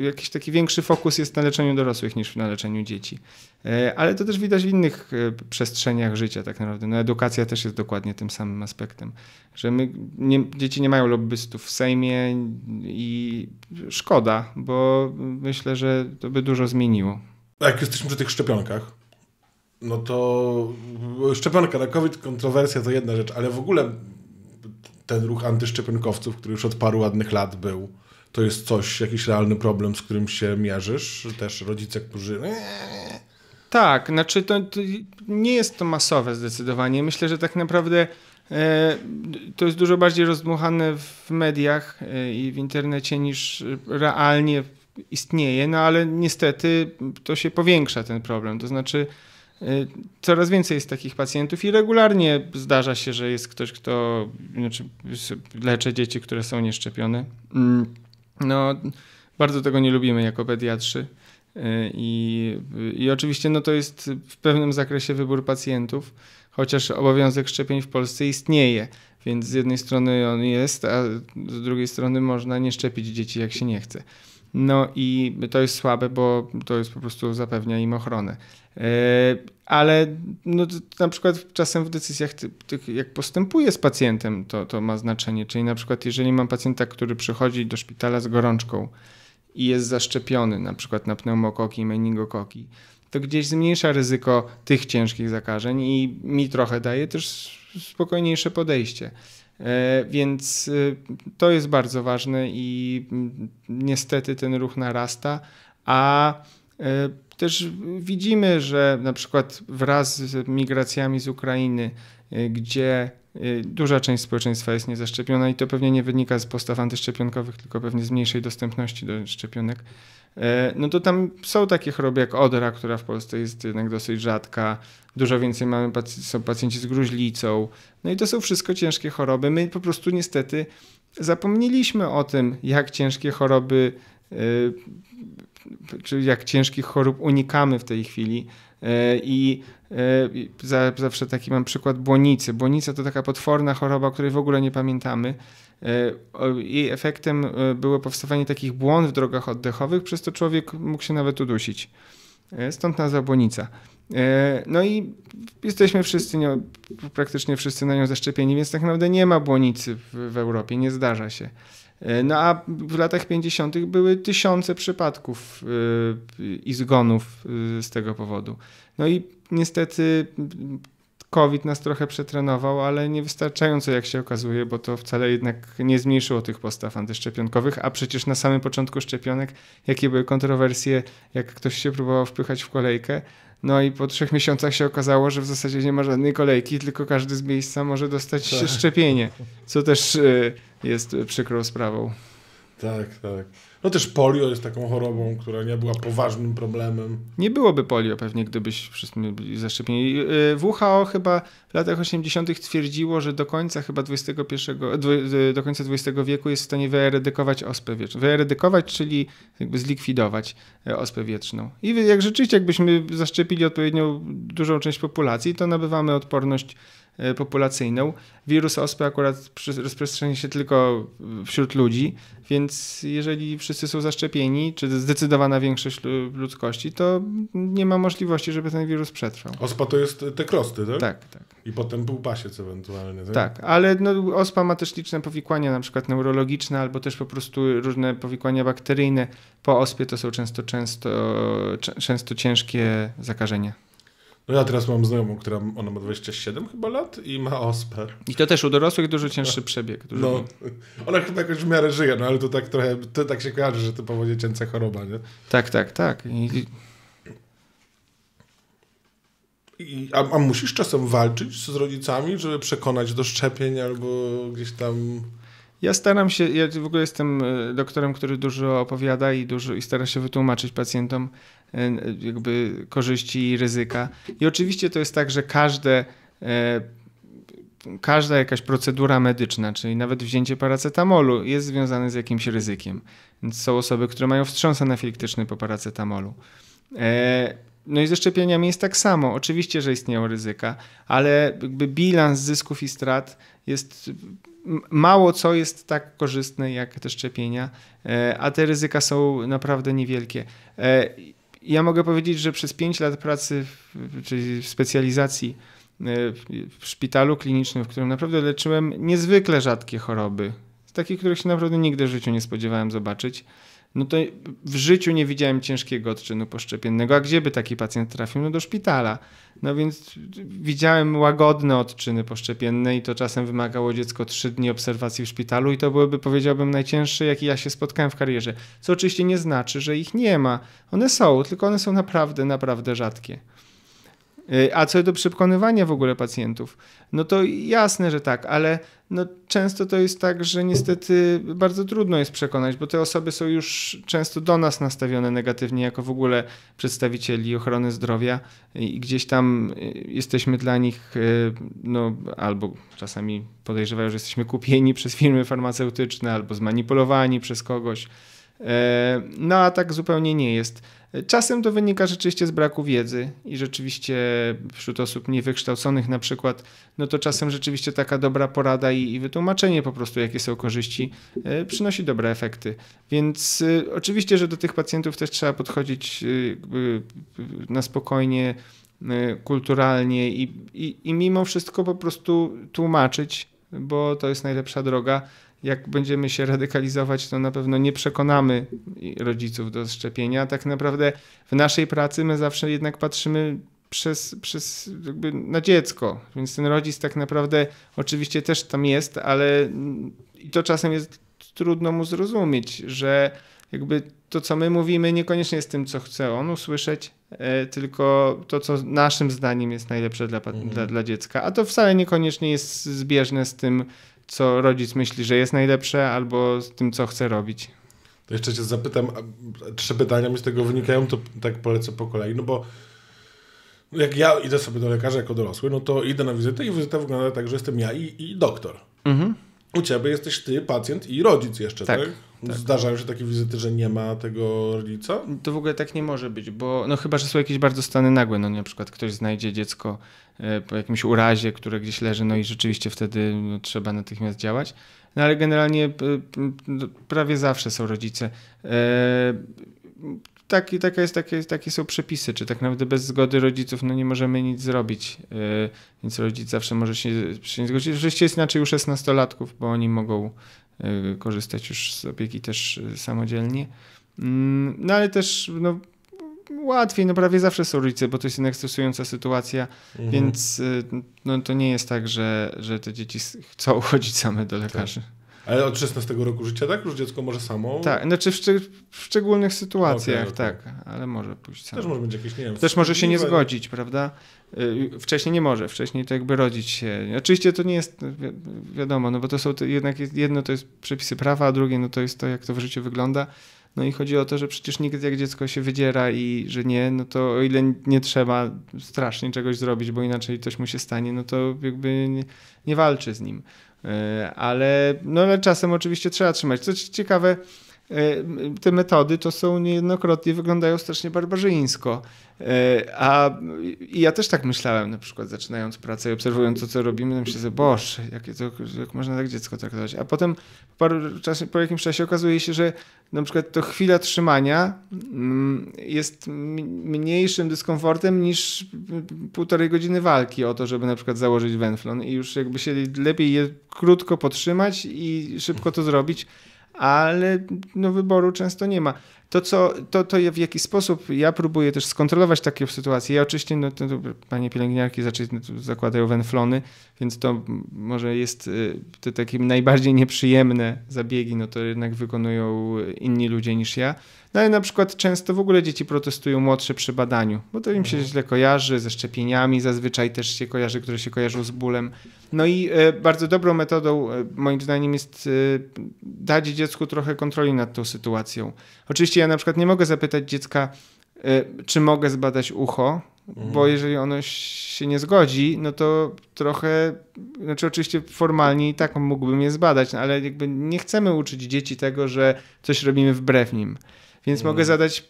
S2: jakiś taki większy fokus jest na leczeniu dorosłych niż na leczeniu dzieci. E, ale to też widać w innych e, przestrzeniach życia tak naprawdę. No, edukacja też jest dokładnie tym samym aspektem, że my, nie, dzieci nie mają lobbystów w Sejmie i szkoda, bo myślę, że że to by dużo zmieniło.
S1: Jak jesteśmy przy tych szczepionkach, no to szczepionka na COVID, kontrowersja to jedna rzecz, ale w ogóle ten ruch antyszczepionkowców, który już od paru ładnych lat był, to jest coś, jakiś realny problem, z którym się mierzysz? Też rodzice, którzy...
S2: Tak, znaczy to, to nie jest to masowe zdecydowanie. Myślę, że tak naprawdę e, to jest dużo bardziej rozdmuchane w mediach e, i w internecie niż realnie istnieje, no ale niestety to się powiększa ten problem. To znaczy, y, coraz więcej jest takich pacjentów i regularnie zdarza się, że jest ktoś, kto znaczy, leczy dzieci, które są nieszczepione. Mm, no, bardzo tego nie lubimy jako pediatrzy. Y, I, I oczywiście no to jest w pewnym zakresie wybór pacjentów, chociaż obowiązek szczepień w Polsce istnieje, więc z jednej strony on jest, a z drugiej strony można nie szczepić dzieci jak się nie chce. No i to jest słabe, bo to jest po prostu zapewnia im ochronę. E, ale no, na przykład czasem w decyzjach, jak postępuję z pacjentem, to, to ma znaczenie. Czyli na przykład, jeżeli mam pacjenta, który przychodzi do szpitala z gorączką i jest zaszczepiony na przykład na pneumokoki i meningokoki, to gdzieś zmniejsza ryzyko tych ciężkich zakażeń i mi trochę daje też spokojniejsze podejście. E, więc y, to jest bardzo ważne i mm, niestety ten ruch narasta, a e, też widzimy, że na przykład wraz z migracjami z Ukrainy, y, gdzie y, duża część społeczeństwa jest niezaszczepiona i to pewnie nie wynika z postaw antyszczepionkowych, tylko pewnie z mniejszej dostępności do szczepionek, E, no to tam są takie choroby jak odra, która w Polsce jest jednak dosyć rzadka. Dużo więcej mamy są pacjenci z gruźlicą. No i to są wszystko ciężkie choroby. My po prostu niestety zapomnieliśmy o tym, jak ciężkie choroby, e, czy jak ciężkich chorób unikamy w tej chwili. E, I zawsze taki mam przykład błonicy. Błonica to taka potworna choroba, o której w ogóle nie pamiętamy. Jej efektem e, było powstawanie takich błon w drogach oddechowych, przez to człowiek mógł się nawet udusić. E, stąd nazwa błonica. E, no i jesteśmy wszyscy, praktycznie wszyscy na nią zaszczepieni, więc tak naprawdę nie ma błonicy w, w Europie, nie zdarza się. No a w latach 50. były tysiące przypadków i zgonów z tego powodu. No i niestety COVID nas trochę przetrenował, ale niewystarczająco jak się okazuje, bo to wcale jednak nie zmniejszyło tych postaw antyszczepionkowych, a przecież na samym początku szczepionek, jakie były kontrowersje, jak ktoś się próbował wpychać w kolejkę, no i po trzech miesiącach się okazało, że w zasadzie nie ma żadnej kolejki, tylko każdy z miejsca może dostać tak. szczepienie, co też y, jest przykrą sprawą.
S1: Tak, tak. No też polio jest taką chorobą, która nie była poważnym problemem.
S2: Nie byłoby polio pewnie, gdybyś wszyscy byli zaszczepieni. Y, WHO chyba w latach 80. twierdziło, że do końca chyba XXI, y, do końca XX wieku jest w stanie wyeredykować ospę wieczną. Wyeredykować, czyli jakby zlikwidować y, ospę wieczną. I jak rzeczywiście jakbyśmy zaszczepili odpowiednią dużą część populacji, to nabywamy odporność E, populacyjną. Wirus ospy akurat rozprzestrzenia się tylko wśród ludzi, więc jeżeli wszyscy są zaszczepieni, czy zdecydowana większość ludzkości, to nie ma możliwości, żeby ten wirus przetrwał. Ospa to
S1: jest te krosty, tak? Tak, tak. I potem półpasiec ewentualnie, tak?
S2: Tak, ale no, ospa ma też liczne powikłania, na przykład neurologiczne, albo też po prostu różne powikłania bakteryjne. Po ospie to są często, często, często ciężkie zakażenia. No ja teraz
S1: mam znajomą, która ona ma 27 chyba lat i ma ospę. I to też u dorosłych dużo cięższy przebieg. Dużo no, ona chyba jakoś w miarę żyje, no ale to tak trochę, to tak się kojarzy, że typowo dziecięca choroba, nie?
S2: Tak, tak, tak. I... I, a, a, musisz czasem walczyć z rodzicami, żeby przekonać do szczepień albo gdzieś tam... Ja staram się, ja w ogóle jestem e, doktorem, który dużo opowiada i, dużo, i stara się wytłumaczyć pacjentom, Y, jakby korzyści i ryzyka. I oczywiście to jest tak, że każde e, każda jakaś procedura medyczna, czyli nawet wzięcie paracetamolu, jest związane z jakimś ryzykiem. Więc są osoby, które mają wstrząs anafilaktyczny po paracetamolu. E, no i ze szczepieniami jest tak samo. Oczywiście, że istnieją ryzyka, ale jakby bilans zysków i strat jest mało co jest tak korzystne jak te szczepienia, e, a te ryzyka są naprawdę niewielkie ja mogę powiedzieć, że przez 5 lat pracy, w, czyli w specjalizacji e, w szpitalu klinicznym, w którym naprawdę leczyłem niezwykle rzadkie choroby, takich, których się naprawdę nigdy w życiu nie spodziewałem zobaczyć, no to w życiu nie widziałem ciężkiego odczynu poszczepiennego. A gdzie by taki pacjent trafił? No do szpitala. No więc widziałem łagodne odczyny poszczepienne i to czasem wymagało dziecko trzy dni obserwacji w szpitalu i to byłyby, powiedziałbym, najcięższe, jaki ja się spotkałem w karierze. Co oczywiście nie znaczy, że ich nie ma. One są, tylko one są naprawdę, naprawdę rzadkie. Y, a co do przekonywania w ogóle pacjentów, no to jasne, że tak, ale no, często to jest tak, że niestety bardzo trudno jest przekonać, bo te osoby są już często do nas nastawione negatywnie, jako w ogóle przedstawicieli ochrony zdrowia, i gdzieś tam y, jesteśmy dla nich, y, no, albo czasami podejrzewają, że jesteśmy kupieni przez firmy farmaceutyczne, albo zmanipulowani przez kogoś. E, no a tak zupełnie nie jest. Czasem to wynika rzeczywiście z braku wiedzy i rzeczywiście wśród osób niewykształconych na przykład, no to czasem rzeczywiście taka dobra porada i, i wytłumaczenie po prostu, jakie są korzyści, e, przynosi dobre efekty. Więc e, oczywiście, że do tych pacjentów też trzeba podchodzić na spokojnie, kulturalnie i, i, i mimo wszystko po prostu tłumaczyć, bo to jest najlepsza droga jak będziemy się radykalizować, to na pewno nie przekonamy rodziców do szczepienia. Tak naprawdę w naszej pracy my zawsze jednak patrzymy przez, przez jakby na dziecko, więc ten rodzic tak naprawdę oczywiście też tam jest, ale i to czasem jest trudno mu zrozumieć, że jakby to, co my mówimy, niekoniecznie jest tym, co chce on usłyszeć, e, tylko to, co naszym zdaniem jest najlepsze dla, dla, mhm. dla dziecka. A to wcale niekoniecznie jest zbieżne z tym, co rodzic myśli, że jest najlepsze, albo z tym, co chce robić.
S1: To jeszcze cię zapytam, trzy pytania mi z tego wynikają, to tak polecę po kolei, no bo jak ja idę sobie do lekarza jako dorosły, no to idę na wizytę i wizyta wygląda tak, że jestem ja i, i doktor. Mhm. U ciebie jesteś ty, pacjent i rodzic jeszcze, tak? tak? tak. Zdarzają się takie wizyty, że nie ma tego rodzica?
S2: To w ogóle tak nie może być, bo no chyba, że są jakieś bardzo stany nagłe, no na przykład ktoś znajdzie dziecko E, po jakimś urazie, które gdzieś leży, no i rzeczywiście wtedy no, trzeba natychmiast działać. No ale generalnie no, prawie zawsze są rodzice. E, taki, taka jest, takie, takie są przepisy, czy tak naprawdę bez zgody rodziców no nie możemy nic zrobić, e, więc rodzic zawsze może się, się nie zgodzić. Oczywiście jest inaczej u 16-latków, bo oni mogą korzystać już z opieki też samodzielnie. Mm, no ale też no, łatwiej, no prawie zawsze są rodzice, bo to jest jednak stresująca sytuacja, mhm. więc y, no, to nie jest tak, że, że te dzieci chcą chodzić same do tak. lekarzy. Tak.
S1: Ale od 16 roku życia, tak? Już dziecko może samo? Tak,
S2: znaczy w, w szczególnych sytuacjach, okay, okay. tak, ale może pójść samo. Też może być jakieś, nie wiem... Też może się nie zgodzić, prawda? Y, wcześniej nie może, wcześniej to jakby rodzić się. Oczywiście to nie jest, no, wi- wiadomo, no bo to są, te, jednak jedno to jest przepisy prawa, a drugie no to jest to, jak to w życiu wygląda. No i chodzi o to, że przecież nikt jak dziecko się wydziera i że nie, no to o ile nie trzeba strasznie czegoś zrobić, bo inaczej coś mu się stanie, no to jakby nie, nie walczy z nim. E, ale, no ale czasem oczywiście trzeba trzymać. Co ciekawe, E, te metody to są niejednokrotnie wyglądają strasznie barbarzyńsko. E, a i ja też tak myślałem, na przykład zaczynając pracę i obserwując to, co robimy, tam się sobie, boż, jakie to, jak można tak dziecko traktować. A potem po, paru po jakimś czasie okazuje się, że na przykład to chwila trzymania mm, jest mniejszym dyskomfortem niż półtorej godziny walki o to, żeby na przykład założyć wenflon i już jakby się lepiej je krótko potrzymać i szybko to zrobić, ale no, wyboru często nie ma to, co, to, to w jaki sposób ja próbuję też skontrolować takie sytuacje. Ja oczywiście, no, to, to, panie pielęgniarki zaczę, no, zakładają wenflony, więc to może jest y, te takie najbardziej nieprzyjemne zabiegi, no to jednak wykonują y, inni ludzie niż ja. No ale na przykład często w ogóle dzieci protestują młodsze przy badaniu, bo to im się mhm. źle kojarzy, ze szczepieniami zazwyczaj też się kojarzy, które się kojarzą z bólem. No i e, bardzo dobrą metodą e, moim zdaniem jest e, dać dziecku trochę kontroli nad tą sytuacją. Oczywiście ja na przykład nie mogę zapytać dziecka, y, czy mogę zbadać ucho, mhm. bo jeżeli ono się nie zgodzi, no to trochę, znaczy oczywiście formalnie i tak mógłbym je zbadać, no ale jakby nie chcemy uczyć dzieci tego, że coś robimy wbrew nim. Więc mhm. mogę zadać,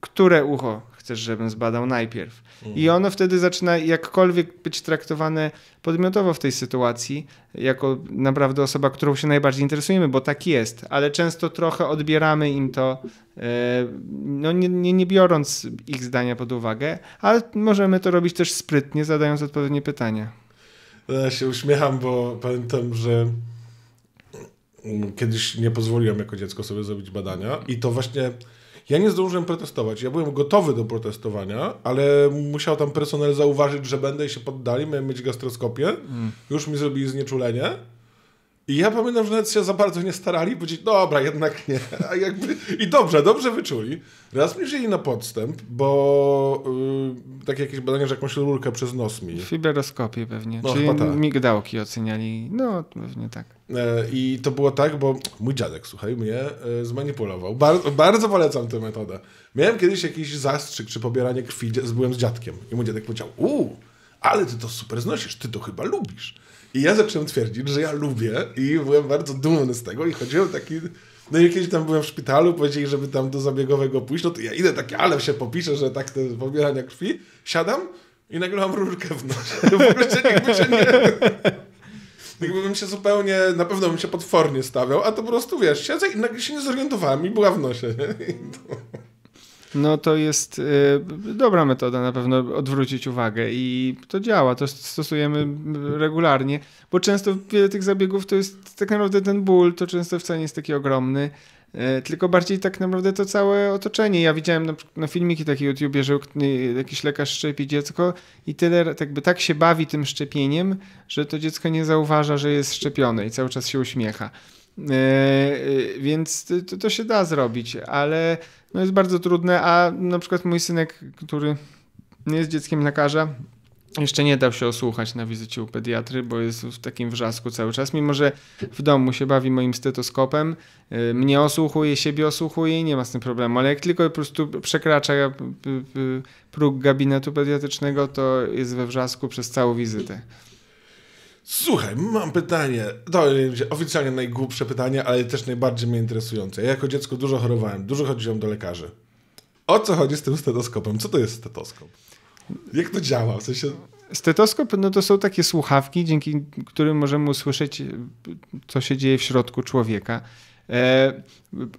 S2: które ucho chcesz, żebym zbadał najpierw. I mhm. ono wtedy zaczyna jakkolwiek być traktowane podmiotowo w tej sytuacji, jako naprawdę osoba, którą się najbardziej interesujemy, bo tak jest, ale często trochę odbieramy im to, e, no nie, nie, nie biorąc ich zdania pod uwagę, ale możemy to robić też sprytnie, zadając odpowiednie pytania. No, ja się uśmiecham, bo pamiętam, że
S1: kiedyś nie pozwoliłem jako dziecko sobie zrobić badania i to właśnie ja nie zdążyłem protestować. Ja byłem gotowy do protestowania, ale musiał tam personel zauważyć, że będę i się poddali. Miałem mieć gastroskopię. Mm. Już mi zrobili znieczulenie. I ja pamiętam, że nawet się za bardzo nie starali, bo ci, dobra, jednak nie. A jakby, I dobrze, dobrze wyczuli. Raz mi wzięli na podstęp, bo yy, takie jakieś badania, że jakąś rurkę przez nos mi.
S2: Fibroskopię, pewnie, no, czyli tak. migdałki oceniali. No, pewnie tak. E,
S1: I to było tak, bo mój dziadek, słuchaj, mnie yy, zmanipulował. Bar bardzo polecam tę metodę. Miałem kiedyś jakiś zastrzyk czy pobieranie krwi, byłem z dziadkiem i mój dziadek powiedział, uuu, ale ty to super znosisz, ty to chyba lubisz. I ja zacząłem twierdzić, że ja lubię i byłem bardzo dumny z tego i chodziłem taki... No i kiedyś tam byłem w szpitalu, powiedzieli, żeby tam do zabiegowego pójść, no to ja idę taki, ale się popiszę, że tak te pobierania krwi, siadam i nagle mam rurkę w nosie. W się się nie... Jakby bym się zupełnie, na pewno bym się potwornie stawiał, a to po prostu, wiesz, siedzę i nagle się nie zorientowałem i była w nosie. Nie? I to
S2: no to jest y, dobra metoda na pewno odwrócić uwagę i to działa, to stosujemy regularnie, bo często wiele tych zabiegów to jest tak naprawdę ten ból, to często wcale nie jest taki ogromny, y, tylko bardziej tak naprawdę to całe otoczenie. Ja widziałem na, na filmiki takie YouTubie, że jakiś lekarz szczepi dziecko i tyle, tak by tak się bawi tym szczepieniem, że to dziecko nie zauważa, że jest szczepione i cały czas się uśmiecha. Yy, więc to, to, się da zrobić, ale no jest bardzo trudne, a na przykład mój synek, który nie jest dzieckiem lekarza, jeszcze nie dał się osłuchać na wizycie u pediatry, bo jest w takim wrzasku cały czas, mimo że w domu się bawi moim stetoskopem, y, mnie osłuchuje, siebie osłuchuje i nie ma z tym problemu, ale jak tylko po prostu przekracza y, y, próg gabinetu pediatrycznego, to jest we wrzasku przez całą wizytę.
S1: Słuchaj, mam pytanie. To oficjalnie najgłupsze pytanie, ale też najbardziej mnie interesujące. Ja jako dziecko dużo chorowałem, dużo chodziłem do lekarzy. O co chodzi z tym stetoskopem? Co to jest stetoskop? Jak to działa? W sensie...
S2: Stetoskop no to są takie słuchawki, dzięki którym możemy usłyszeć, co się dzieje w środku człowieka. E,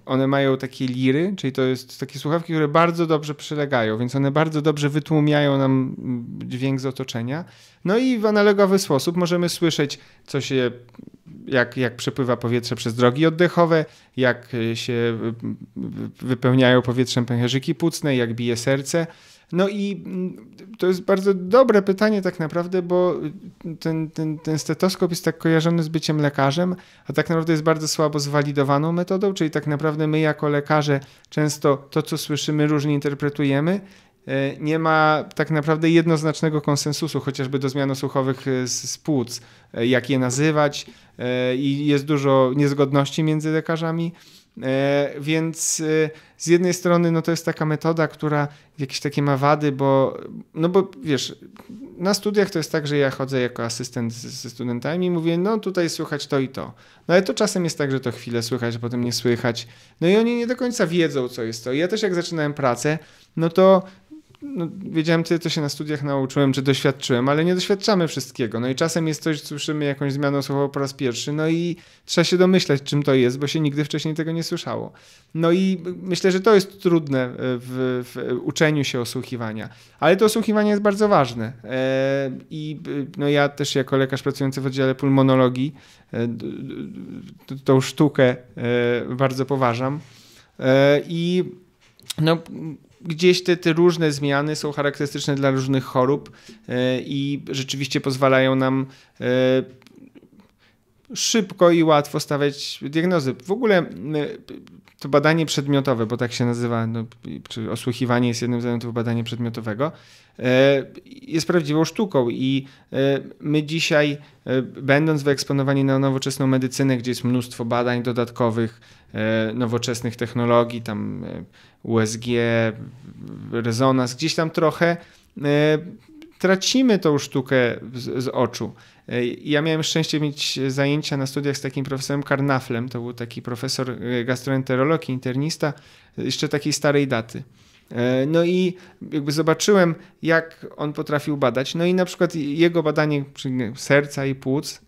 S2: one mają takie liry, czyli to jest takie słuchawki, które bardzo dobrze przylegają, więc one bardzo dobrze wytłumiają nam dźwięk z otoczenia. No i w analogowy sposób możemy słyszeć, co się, jak, jak przepływa powietrze przez drogi oddechowe, jak się y, y, wypełniają powietrzem pęcherzyki płucne, jak bije serce. No i mm, to jest bardzo dobre pytanie tak naprawdę, bo ten, ten, ten stetoskop jest tak kojarzony z byciem lekarzem, a tak naprawdę jest bardzo słabo zwalidowaną metodą, czyli tak naprawdę my jako lekarze często to, co słyszymy, różnie interpretujemy e, nie ma tak naprawdę jednoznacznego konsensusu, chociażby do zmian słuchowych e, z, z płuc, e, jak je nazywać, i jest dużo niezgodności między lekarzami. E, więc e, z jednej strony no to jest taka metoda, która jakieś takie ma wady, bo no bo wiesz, na studiach to jest tak, że ja chodzę jako asystent ze studentami i mówię, no tutaj słychać to i to. No ale to czasem jest tak, że to chwilę słychać, a potem nie słychać. No i oni nie do końca wiedzą, co jest to. ja też jak zaczynałem pracę, no to no, wiedziałem tyle, co się na studiach nauczyłem, czy doświadczyłem, ale nie doświadczamy wszystkiego. No i czasem jest coś, słyszymy jakąś zmianę słowa, po raz pierwszy, no i trzeba się domyślać, czym to jest, bo się nigdy wcześniej tego nie słyszało. No i myślę, że to jest trudne e, w, w uczeniu się osłuchiwania, ale to osłuchiwanie jest bardzo ważne. E, I e, no ja też jako lekarz pracujący w oddziale pulmonologii tą sztukę bardzo poważam. I no, gdzieś te, te różne zmiany są charakterystyczne dla różnych chorób e, i rzeczywiście pozwalają nam e, szybko i łatwo stawiać diagnozy. W ogóle to badanie przedmiotowe, bo tak się nazywa, no, czy osłuchiwanie jest jednym z elementów badania przedmiotowego, e, jest prawdziwą sztuką i e, my dzisiaj, e, będąc wyeksponowani na nowoczesną medycynę, gdzie jest mnóstwo badań dodatkowych, nowoczesnych technologii, tam USG, rezonans, gdzieś tam trochę tracimy tą sztukę z, z oczu. E, ja miałem szczęście mieć zajęcia na studiach z takim profesorem Karnaflem, to był taki profesor e, gastroenterolog, internista, jeszcze takiej starej daty. E, no i jakby zobaczyłem, jak on potrafił badać. No i na przykład jego badanie serca i płuc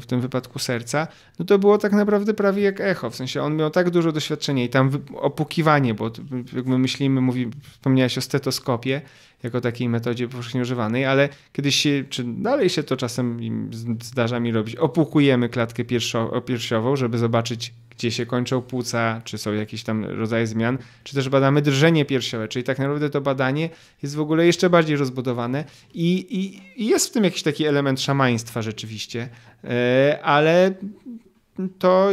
S2: w tym wypadku serca, no to było tak naprawdę prawie jak echo, w sensie on miał tak dużo doświadczenia i tam opukiwanie, bo jakby myślimy, mówi, wspomniałeś o stetoskopie, jako takiej metodzie powszechnie używanej, ale kiedyś się, czy dalej się to czasem zdarza mi robić, opukujemy klatkę piersiową, żeby zobaczyć gdzie się kończą płuca, czy są jakieś tam rodzaje zmian, czy też badamy drżenie piersiowe, czyli tak naprawdę to badanie jest w ogóle jeszcze bardziej rozbudowane i, i, i jest w tym jakiś taki element szamaństwa rzeczywiście, e, ale to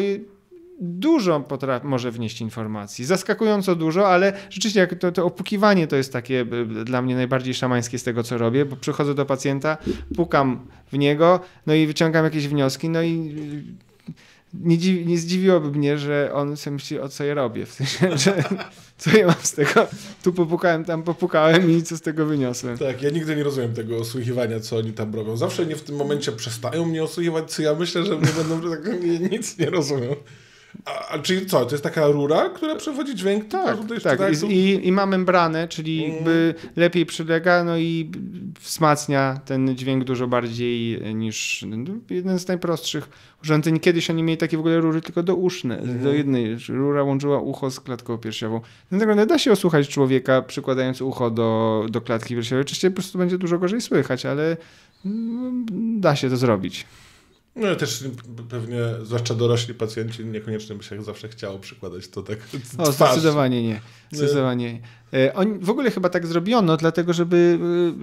S2: dużo potra- może wnieść informacji. Zaskakująco dużo, ale rzeczywiście jak to, to opukiwanie to jest takie dla mnie najbardziej szamańskie z tego, co robię, bo przychodzę do pacjenta, pukam w niego, no i wyciągam jakieś wnioski, no i nie, nie zdziwiłoby mnie, że on sobie myśli, o co ja robię. W sensie, że co ja mam z tego? Tu popukałem, tam popukałem i co z tego wyniosłem. Tak,
S1: ja nigdy nie rozumiem tego osłuchiwania, co oni tam robią. Zawsze nie w tym momencie przestają mnie osłuchiwać, co ja myślę, że mnie będą tak, nic nie rozumiem. A, a czyli co, to jest taka rura, która przewodzi dźwięk? Tak, tak. tak I,
S2: i, I, ma membranę, czyli mm. jakby lepiej przylega, no i wzmacnia ten dźwięk dużo bardziej niż no, jeden z najprostszych urządzeń. Kiedyś oni mieli takie w ogóle rury tylko do uszne, mm. do jednej. Rura łączyła ucho z klatką piersiową. No tak da się osłuchać człowieka przykładając ucho do, do klatki piersiowej. Oczywiście po prostu będzie dużo gorzej słychać, ale mm, da się to zrobić.
S1: No też pewnie, zwłaszcza dorośli pacjenci, niekoniecznie by się zawsze chciało przykładać to tak O, zdecydowanie nie. Zdecydowanie
S2: nie. Oni w ogóle chyba tak zrobiono, dlatego żeby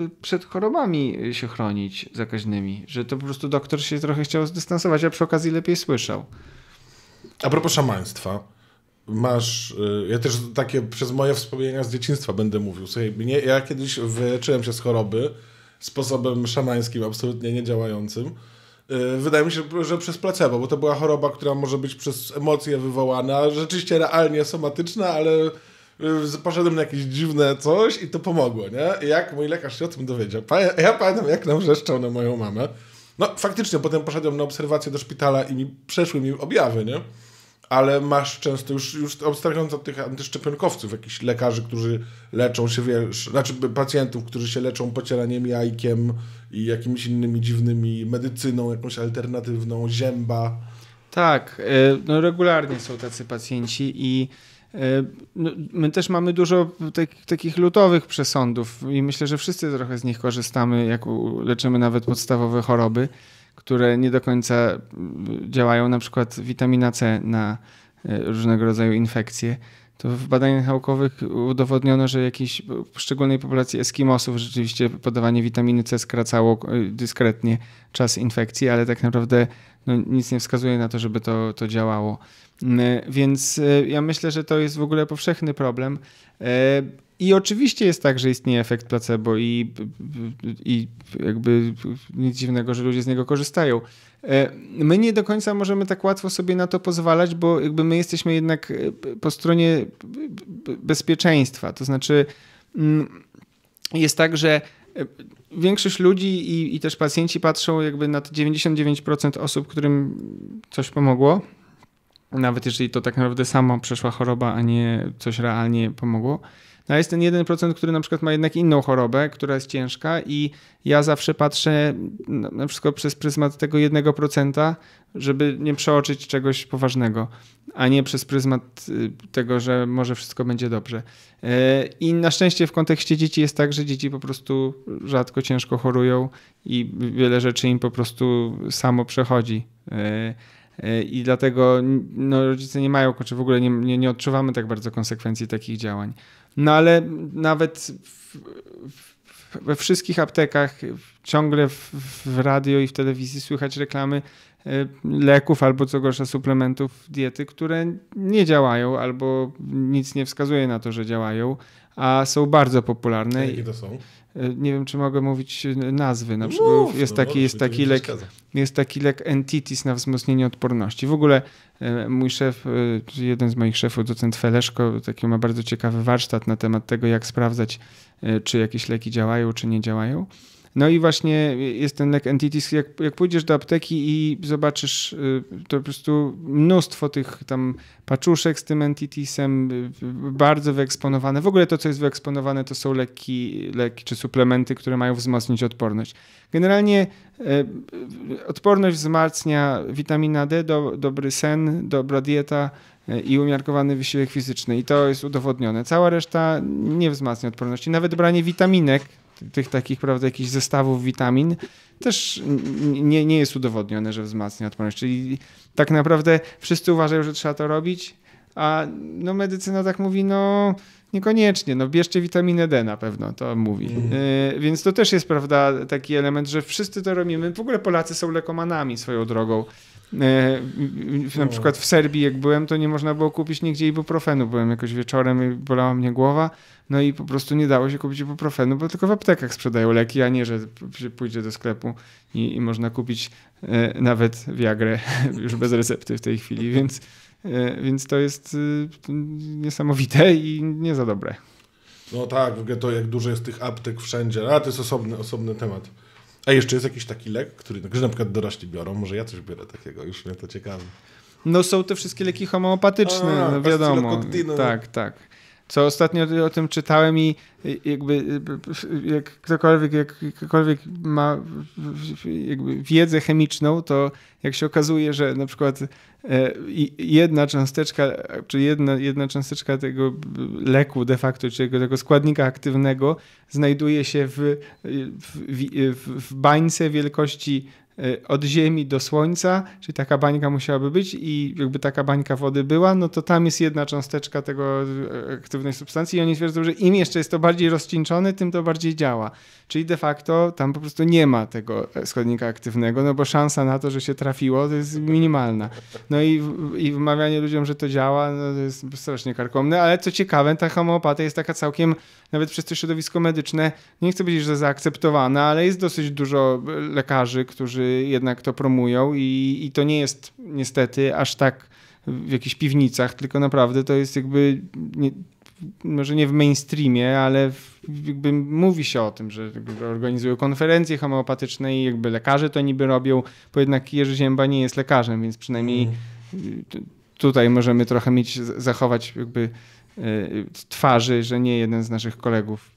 S2: y, przed chorobami się chronić zakaźnymi, że to po prostu doktor się trochę chciał zdystansować, a przy okazji lepiej słyszał.
S1: A propos szamaństwa, masz, y, ja też takie przez moje wspomnienia z dzieciństwa będę mówił. Słuchaj, mnie, ja kiedyś wyleczyłem się z choroby sposobem szamańskim, absolutnie niedziałającym. działającym Y, wydaje mi się, że przez placebo, bo to była choroba, która może być przez emocje wywołana, rzeczywiście realnie somatyczna, ale y, poszedłem na jakieś dziwne coś i to pomogło, nie? jak mój lekarz się o tym dowiedział? Ja pamiętam, jak nam wrzeszczał na moją mamę. No faktycznie, potem poszedłem na obserwację do szpitala i mi przeszły mi objawy, nie? ale masz często, już, już abstrahując od tych antyszczepionkowców, jakichś lekarzy, którzy leczą się, wiesz, znaczy pacjentów, którzy się leczą pocieraniem jajkiem i jakimiś innymi dziwnymi medycyną, jakąś alternatywną, zięba.
S2: Tak, y, no regularnie są tacy pacjenci i y, no, my też mamy dużo tak, takich lutowych przesądów i myślę, że wszyscy trochę z nich korzystamy, jak leczymy nawet podstawowe choroby które nie do końca działają, na przykład witamina C na e, różnego rodzaju infekcje, to w badaniach naukowych udowodniono, że jakiejś szczególnej populacji Eskimosów rzeczywiście podawanie witaminy C skracało e, dyskretnie czas infekcji, ale tak naprawdę no, nic nie wskazuje na to, żeby to, to działało. Więc e, ja myślę, że to jest w ogóle powszechny problem. I oczywiście jest tak, że istnieje efekt placebo i, i jakby nic dziwnego, że ludzie z niego korzystają. E, my nie do końca możemy tak łatwo sobie na to pozwalać, bo jakby my jesteśmy jednak e, po stronie bezpieczeństwa. To znaczy mm, jest tak, że e, większość ludzi i, i też pacjenci patrzą jakby na te 99% osób, którym coś pomogło, nawet jeżeli to tak naprawdę sama przeszła choroba, a nie coś realnie pomogło a no, jest ten 1%, który na przykład ma jednak inną chorobę, która jest ciężka i ja zawsze patrzę na wszystko przez pryzmat tego 1%, żeby nie przeoczyć czegoś poważnego, a nie przez pryzmat y, tego, że może wszystko będzie dobrze. Y, I na szczęście w kontekście dzieci jest tak, że dzieci po prostu rzadko, ciężko chorują i wiele rzeczy im po prostu samo przechodzi. Y, I dlatego no, rodzice nie mają, czy znaczy w ogóle nie, nie, nie odczuwamy tak bardzo konsekwencji takich działań. No ale nawet we wszystkich aptekach ciągle w, radio i w telewizji słychać reklamy e, leków albo co gorsza suplementów diety, które nie działają albo nic nie wskazuje na to, że działają, a są bardzo popularne. Jakie to są? E, nie wiem, czy mogę mówić e, nazwy. Na no przykład Mów, jest, no taki, jest, taki lek, jest taki lek Entities na wzmocnienie odporności. W ogóle e, mój szef, jeden z moich szefów, docent Feleszko, taki ma bardzo ciekawy warsztat na temat tego, jak sprawdzać, czy jakieś leki działają, czy nie działają. No i właśnie jest ten Neck Entities. Jak, jak pójdziesz do apteki i zobaczysz y, to po prostu mnóstwo tych tam paczuszek z tym Entitiesem, y, bardzo wyeksponowane. W ogóle to, co jest wyeksponowane, to są leki, leki czy suplementy, które mają wzmocnić odporność. Generalnie y, odporność wzmacnia witamina D, do, dobry sen, dobra dieta i umiarkowany wysiłek fizyczny. I to jest udowodnione. Cała reszta nie wzmacnia odporności. Nawet branie witaminek tych takich, prawda, jakichś zestawów witamin, też nie, nie jest udowodnione, że wzmacnia odporność. Czyli tak naprawdę wszyscy uważają, że trzeba to robić, a no medycyna tak mówi, no niekoniecznie, no bierzcie witaminę D na pewno, to mówi. Mhm. Y, więc to też jest, prawda, taki element, że wszyscy to robimy. W ogóle Polacy są lekomanami swoją drogą. E, na no. przykład w Serbii, jak byłem, to nie można było kupić nigdzie ibuprofenu. Byłem jakoś wieczorem i bolała mnie głowa, no i po prostu nie dało się kupić ibuprofenu, bo tylko w aptekach sprzedają leki, a nie, że się pójdzie do sklepu i, i można kupić e, nawet Viagrę już bez recepty w tej chwili, więc, e, więc to jest e, niesamowite i nie za dobre.
S1: No tak, w to jak dużo jest tych aptek wszędzie, a to jest osobny, osobny temat. A jeszcze jest jakiś taki lek, który no, na przykład dorośli biorą, może ja coś biorę takiego, już mnie to ciekawi.
S2: No są te wszystkie leki homeopatyczne, A, no wiadomo. No. Tak, tak co ostatnio o tym czytałem i jakby jak ktokolwiek, jak ktokolwiek ma jakby wiedzę chemiczną, to jak się okazuje, że na przykład e, jedna cząsteczka, czy jedna, jedna cząsteczka tego leku de facto, czy tego składnika aktywnego znajduje się w, w, w bańce wielkości Y, od Ziemi do Słońca, czyli taka bańka musiałaby być i jakby taka bańka wody była, no to tam jest jedna cząsteczka tego y, y, aktywnej substancji i oni twierdzą, że im jeszcze jest to bardziej rozcieńczone, tym to bardziej działa. Czyli de facto tam po prostu nie ma tego e, składnika aktywnego, no bo szansa na to, że się trafiło, to jest minimalna. No i, i ludziom, że to działa, no to jest strasznie karkomne, ale co ciekawe, ta homeopatia jest taka całkiem, nawet przez to środowisko medyczne, nie chcę powiedzieć, że zaakceptowana, ale jest dosyć dużo e, lekarzy, którzy którzy jednak to promują i, i to nie jest niestety aż tak w jakichś piwnicach, tylko naprawdę to jest jakby nie, może nie w mainstreamie, ale w, jakby mówi się o tym, że organizują konferencje homeopatyczne i jakby lekarze to niby robią, bo jednak Jerzy Zięba nie jest lekarzem, więc przynajmniej mm. tutaj możemy trochę mieć, zachować jakby Y, twarzy, że nie jeden z naszych kolegów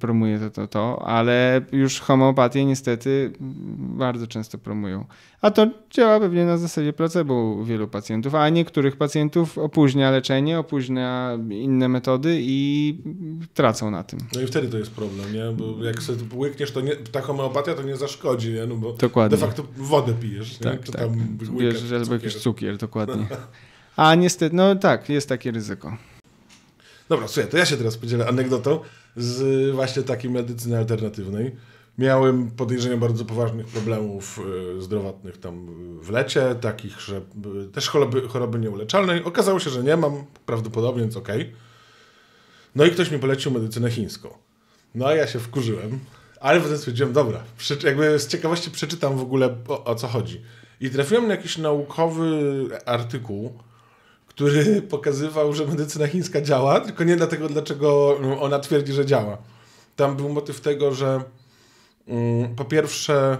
S2: promuje to, to, to, ale już homeopatię niestety bardzo często promują. A to działa pewnie na zasadzie placebo u wielu pacjentów, a niektórych pacjentów opóźnia leczenie, opóźnia inne metody i tracą na tym.
S1: No i wtedy to jest problem, nie? Bo jak sobie łykniesz, to nie, ta homeopatia to nie zaszkodzi, nie? No bo dokładnie. de facto wodę pijesz, nie? Tak, Czy tak. tam łykasz, Bierz, cukier. albo jakiś cukier, dokładnie.
S2: A niestety, no tak, jest takie ryzyko.
S1: Dobra, słuchaj, to ja się teraz podzielę anegdotą z właśnie takiej medycyny alternatywnej. Miałem podejrzenie bardzo poważnych problemów e, zdrowotnych tam w lecie, takich, że e, też choroby, choroby nieuleczalnej. Okazało się, że nie mam, prawdopodobnie, więc okej. Okay. No i ktoś mi polecił medycynę chińską. No a ja się wkurzyłem, ale potem stwierdziłem, dobra, jakby z ciekawości przeczytam w ogóle o, o co chodzi. I trafiłem na jakiś naukowy artykuł, który pokazywał, że medycyna chińska działa, tylko nie dlatego, dlaczego no, ona twierdzi, że działa. Tam był motyw tego, że mm, po pierwsze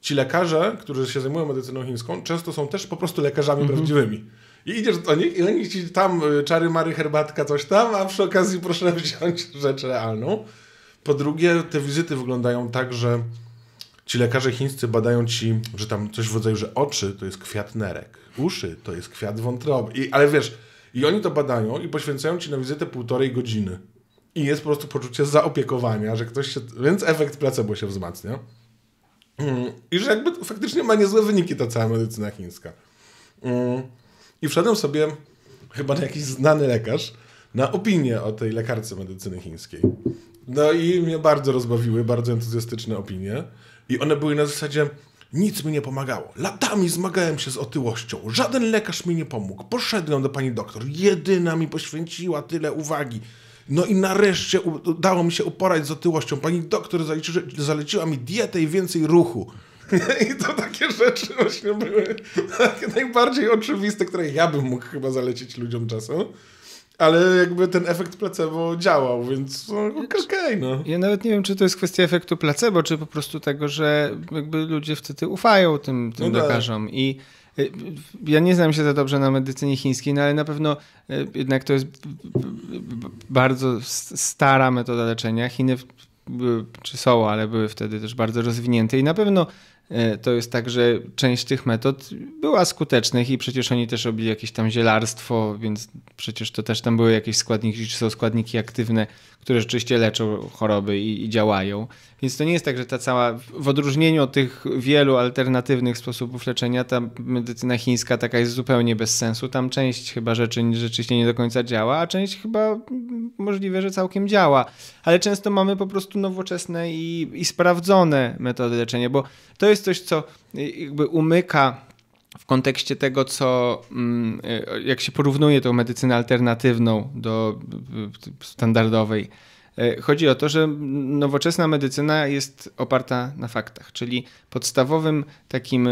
S1: ci lekarze, którzy się zajmują medycyną chińską, często są też po prostu lekarzami mm -hmm. prawdziwymi. I idziesz do nich i oni ci tam y, czary, mary, herbatka, coś tam, a przy okazji proszę wziąć rzecz realną. Po drugie, te wizyty wyglądają tak, że ci lekarze chińscy badają ci, że tam coś w rodzaju, że oczy to jest kwiatnerek, uszy to jest kwiat wątroby. I, ale wiesz, i oni to badają i poświęcają ci na wizytę półtorej godziny. I jest po prostu poczucie zaopiekowania, że ktoś się. Więc efekt placebo się wzmacnia. Mm, I że jakby faktycznie ma niezłe wyniki ta cała medycyna chińska. Mm, I wszedłem sobie chyba na jakiś znany lekarz na opinię o tej lekarce medycyny chińskiej. No i mnie bardzo rozbawiły, bardzo entuzjastyczne opinie. I one były na zasadzie, nic mi nie pomagało. Latami zmagałem się z otyłością. Żaden lekarz mi nie pomógł. Poszedłem do pani doktor. Jedyna mi poświęciła tyle uwagi. No i nareszcie udało mi się uporać z otyłością. Pani doktor zaleciła mi dietę i więcej ruchu. I to takie rzeczy właśnie były takie najbardziej oczywiste, które ja bym mógł chyba zalecić ludziom czasem ale jakby ten efekt placebo działał, więc no,
S2: okej, no. Ja nawet nie wiem, czy to jest kwestia efektu placebo, czy po prostu tego, że jakby ludzie wtedy ufają tym, tym no tak. lekarzom tak. i y, ja nie znam się za dobrze na medycynie chińskiej, no ale na pewno y, jednak to jest bardzo stara metoda leczenia. Chiny były, czy są, ale były wtedy też bardzo rozwinięte i na pewno E, to jest tak, że część tych metod była skutecznych i przecież oni też robili jakieś tam zielarstwo, więc przecież to też tam były jakieś składniki, czy są składniki aktywne które rzeczywiście leczą choroby i, i, działają. Więc to nie jest tak, że ta cała, w odróżnieniu od tych wielu alternatywnych sposobów leczenia, ta medycyna chińska taka jest zupełnie bez sensu. Tam część chyba rzeczy rzeczywiście nie do końca działa, a część chyba możliwe, że całkiem działa. Ale często mamy po prostu nowoczesne i, i sprawdzone metody leczenia, bo to jest coś, co jakby umyka w kontekście tego, co mm, y, jak się porównuje tą medycynę alternatywną do y, standardowej. Y, chodzi o to, że nowoczesna medycyna jest oparta na faktach, czyli podstawowym takim,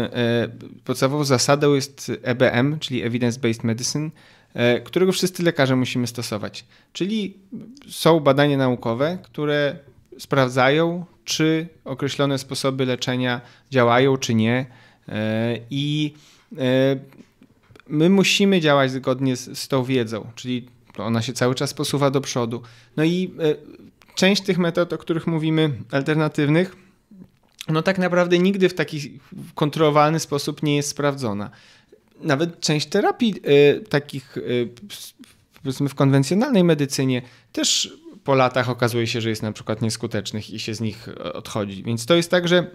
S2: podstawową zasadą jest EBM, czyli Evidence-Based Medicine, którego wszyscy lekarze musimy stosować. Czyli są badania naukowe, które sprawdzają, czy określone sposoby leczenia działają, czy nie. I E, my musimy działać zgodnie z, z tą wiedzą, czyli ona się cały czas posuwa do przodu. No i e, część tych metod, o których mówimy, alternatywnych, no tak naprawdę nigdy w taki kontrolowany sposób nie jest sprawdzona. Nawet część terapii e, takich, powiedzmy w konwencjonalnej medycynie, też po latach okazuje się, że jest na przykład nieskutecznych i się z nich odchodzi. Więc to jest tak, że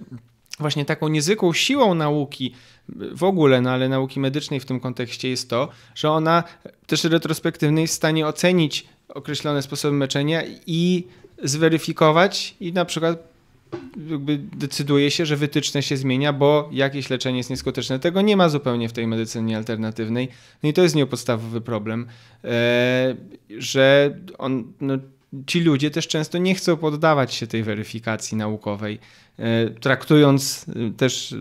S2: właśnie taką niezwykłą siłą nauki w ogóle, no ale nauki medycznej w tym kontekście jest to, że ona też retrospektywnie jest w stanie ocenić określone sposoby leczenia i zweryfikować i na przykład jakby decyduje się, że wytyczne się zmienia, bo jakieś leczenie jest nieskuteczne. Tego nie ma zupełnie w tej medycynie alternatywnej. No i to jest niepodstawowy problem, e, że on, no, ci ludzie też często nie chcą poddawać się tej weryfikacji naukowej, e, traktując e, też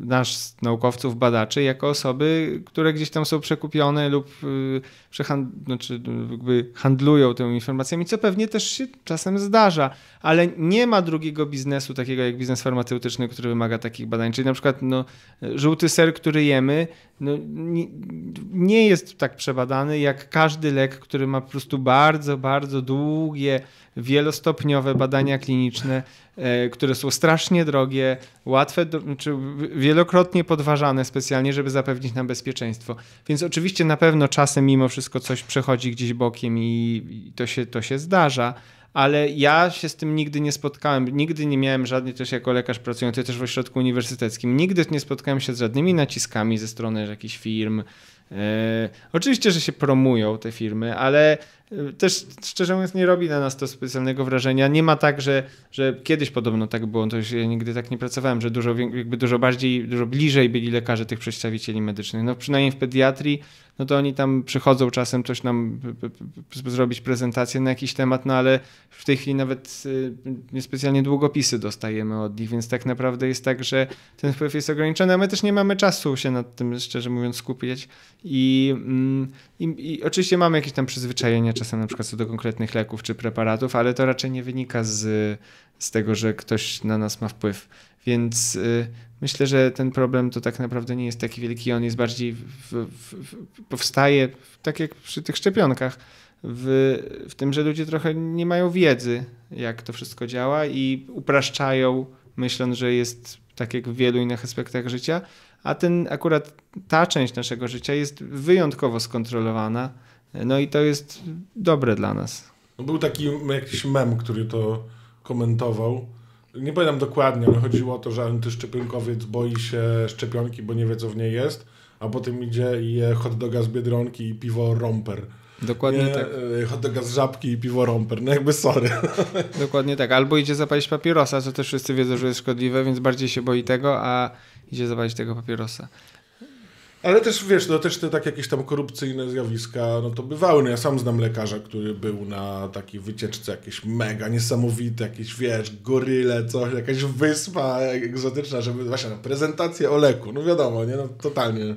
S2: nasz naukowców, badaczy jako osoby, które gdzieś tam są przekupione lub e, przehand- znaczy handlują tymi informacjami, co pewnie też się czasem zdarza, ale nie ma drugiego biznesu takiego jak biznes farmaceutyczny, który wymaga takich badań. Czyli na przykład no, żółty ser, który jemy, no, nie jest tak przebadany jak każdy lek, który ma po prostu bardzo, bardzo długi długie, wielostopniowe badania kliniczne, e, które są strasznie drogie, łatwe, czy znaczy wielokrotnie podważane specjalnie, żeby zapewnić nam bezpieczeństwo. Więc oczywiście na pewno czasem mimo wszystko coś przechodzi gdzieś bokiem i to się, to się zdarza, ale ja się z tym nigdy nie spotkałem. Nigdy nie miałem żadnych, też jako lekarz pracujący też w ośrodku uniwersyteckim, nigdy nie spotkałem się z żadnymi naciskami ze strony jakichś firm. Yy, oczywiście, że się promują te firmy, ale też szczerze mówiąc nie robi na nas to specjalnego wrażenia. Nie ma tak, że, że kiedyś podobno tak było, to ja nigdy tak nie pracowałem, że dużo, jakby dużo bardziej, dużo bliżej byli lekarze tych przedstawicieli medycznych. No przynajmniej w pediatrii, no to oni tam przychodzą czasem coś nam zrobić prezentację na jakiś temat, no ale w tej chwili nawet y, niespecjalnie długopisy dostajemy od nich, więc tak naprawdę jest tak, że ten wpływ jest ograniczony, a my też nie mamy czasu się nad tym, szczerze mówiąc, skupiać i, mm, i, i oczywiście mamy jakieś tam przyzwyczajenia czasem na przykład co do konkretnych leków czy preparatów, ale to raczej nie wynika z, z tego, że ktoś na nas ma wpływ. Więc y, myślę, że ten problem to tak naprawdę nie jest taki wielki, on jest bardziej, w, w, w, powstaje tak jak przy tych szczepionkach, w, w tym, że ludzie trochę nie mają wiedzy, jak to wszystko działa i upraszczają, myśląc, że jest tak jak w wielu innych aspektach życia, a ten akurat ta część naszego życia jest wyjątkowo skontrolowana no i to jest dobre dla nas.
S1: No, był taki jakiś mem, który to komentował. Nie pamiętam dokładnie, ale chodziło o to, że antyszczepionkowiec boi się szczepionki, bo nie wie co w niej jest, a potem idzie i je hot doga z Biedronki i piwo romper. Dokładnie nie, tak. E, hot doga z żabki i piwo romper. No jakby sorry.
S2: Dokładnie tak. Albo idzie zapalić papierosa, co też wszyscy wiedzą, że jest szkodliwe, więc bardziej się boi tego, a idzie zapalić tego papierosa.
S1: Ale też, wiesz, no też te tak jakieś tam korupcyjne zjawiska, no to bywały. No ja sam znam lekarza, który był na takiej wycieczce jakieś mega niesamowite, jakieś, wiesz, goryle, coś, jakaś wyspa egzotyczna, żeby właśnie na prezentację o leku. No wiadomo, nie? No totalnie.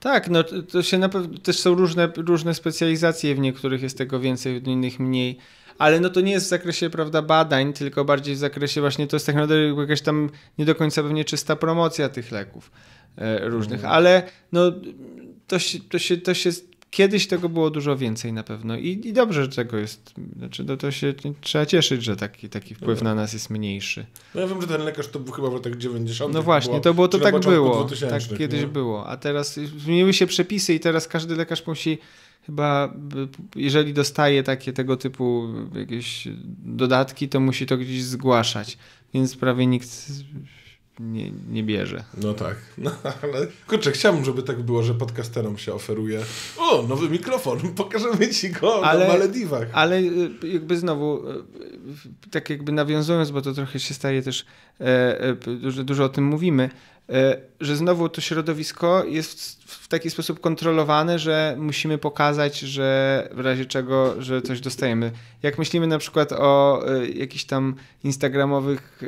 S2: Tak, no to się na pewno, też są różne, różne specjalizacje, w niektórych jest tego więcej, w innych mniej ale no to nie jest w zakresie, prawda, badań, tylko bardziej w zakresie właśnie, to jest tak naprawdę jakaś tam nie do końca pewnie czysta promocja tych leków. E, różnych, mm. ale no, to, się, to, się, to się kiedyś tego było dużo więcej na pewno i, i dobrze, że tego jest. Znaczy, no to się trzeba cieszyć, że taki, taki wpływ na nas jest mniejszy.
S1: No ja wiem, że ten lekarz to był chyba w latach 90. No właśnie, było, to było to tak było. 2000, tak kiedyś nie?
S2: było. A teraz zmieniły się przepisy i teraz każdy lekarz musi chyba, jeżeli dostaje takie tego typu jakieś dodatki, to musi to gdzieś zgłaszać. Więc prawie nikt nie, nie bierze. No tak.
S1: No, ale kurczę, chciałbym, żeby tak było, że podcasterom się oferuje o, nowy mikrofon, pokażemy ci go ale, na Malediwach.
S2: Ale y, jakby znowu, y, y, tak jakby nawiązując, bo to trochę się staje też, e, e, dużo, dużo o tym mówimy, E, że znowu to środowisko jest w taki sposób kontrolowane, że musimy pokazać, że w razie czego, że coś dostajemy. Jak myślimy na przykład o e, jakichś tam instagramowych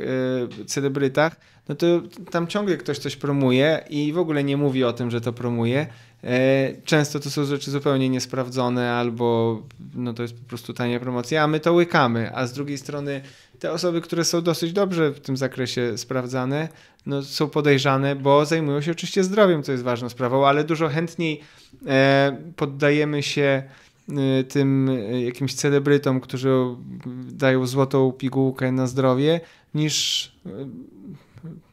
S2: e, celebrytach, no to tam ciągle ktoś coś promuje i w ogóle nie mówi o tym, że to promuje E, często to są rzeczy zupełnie niesprawdzone, albo no to jest po prostu tania promocja, a my to łykamy. A z drugiej strony te osoby, które są dosyć dobrze w tym zakresie sprawdzane, no są podejrzane, bo zajmują się oczywiście zdrowiem, co jest ważną sprawą, ale dużo chętniej e, poddajemy się e, tym jakimś celebrytom, którzy dają złotą pigułkę na zdrowie, niż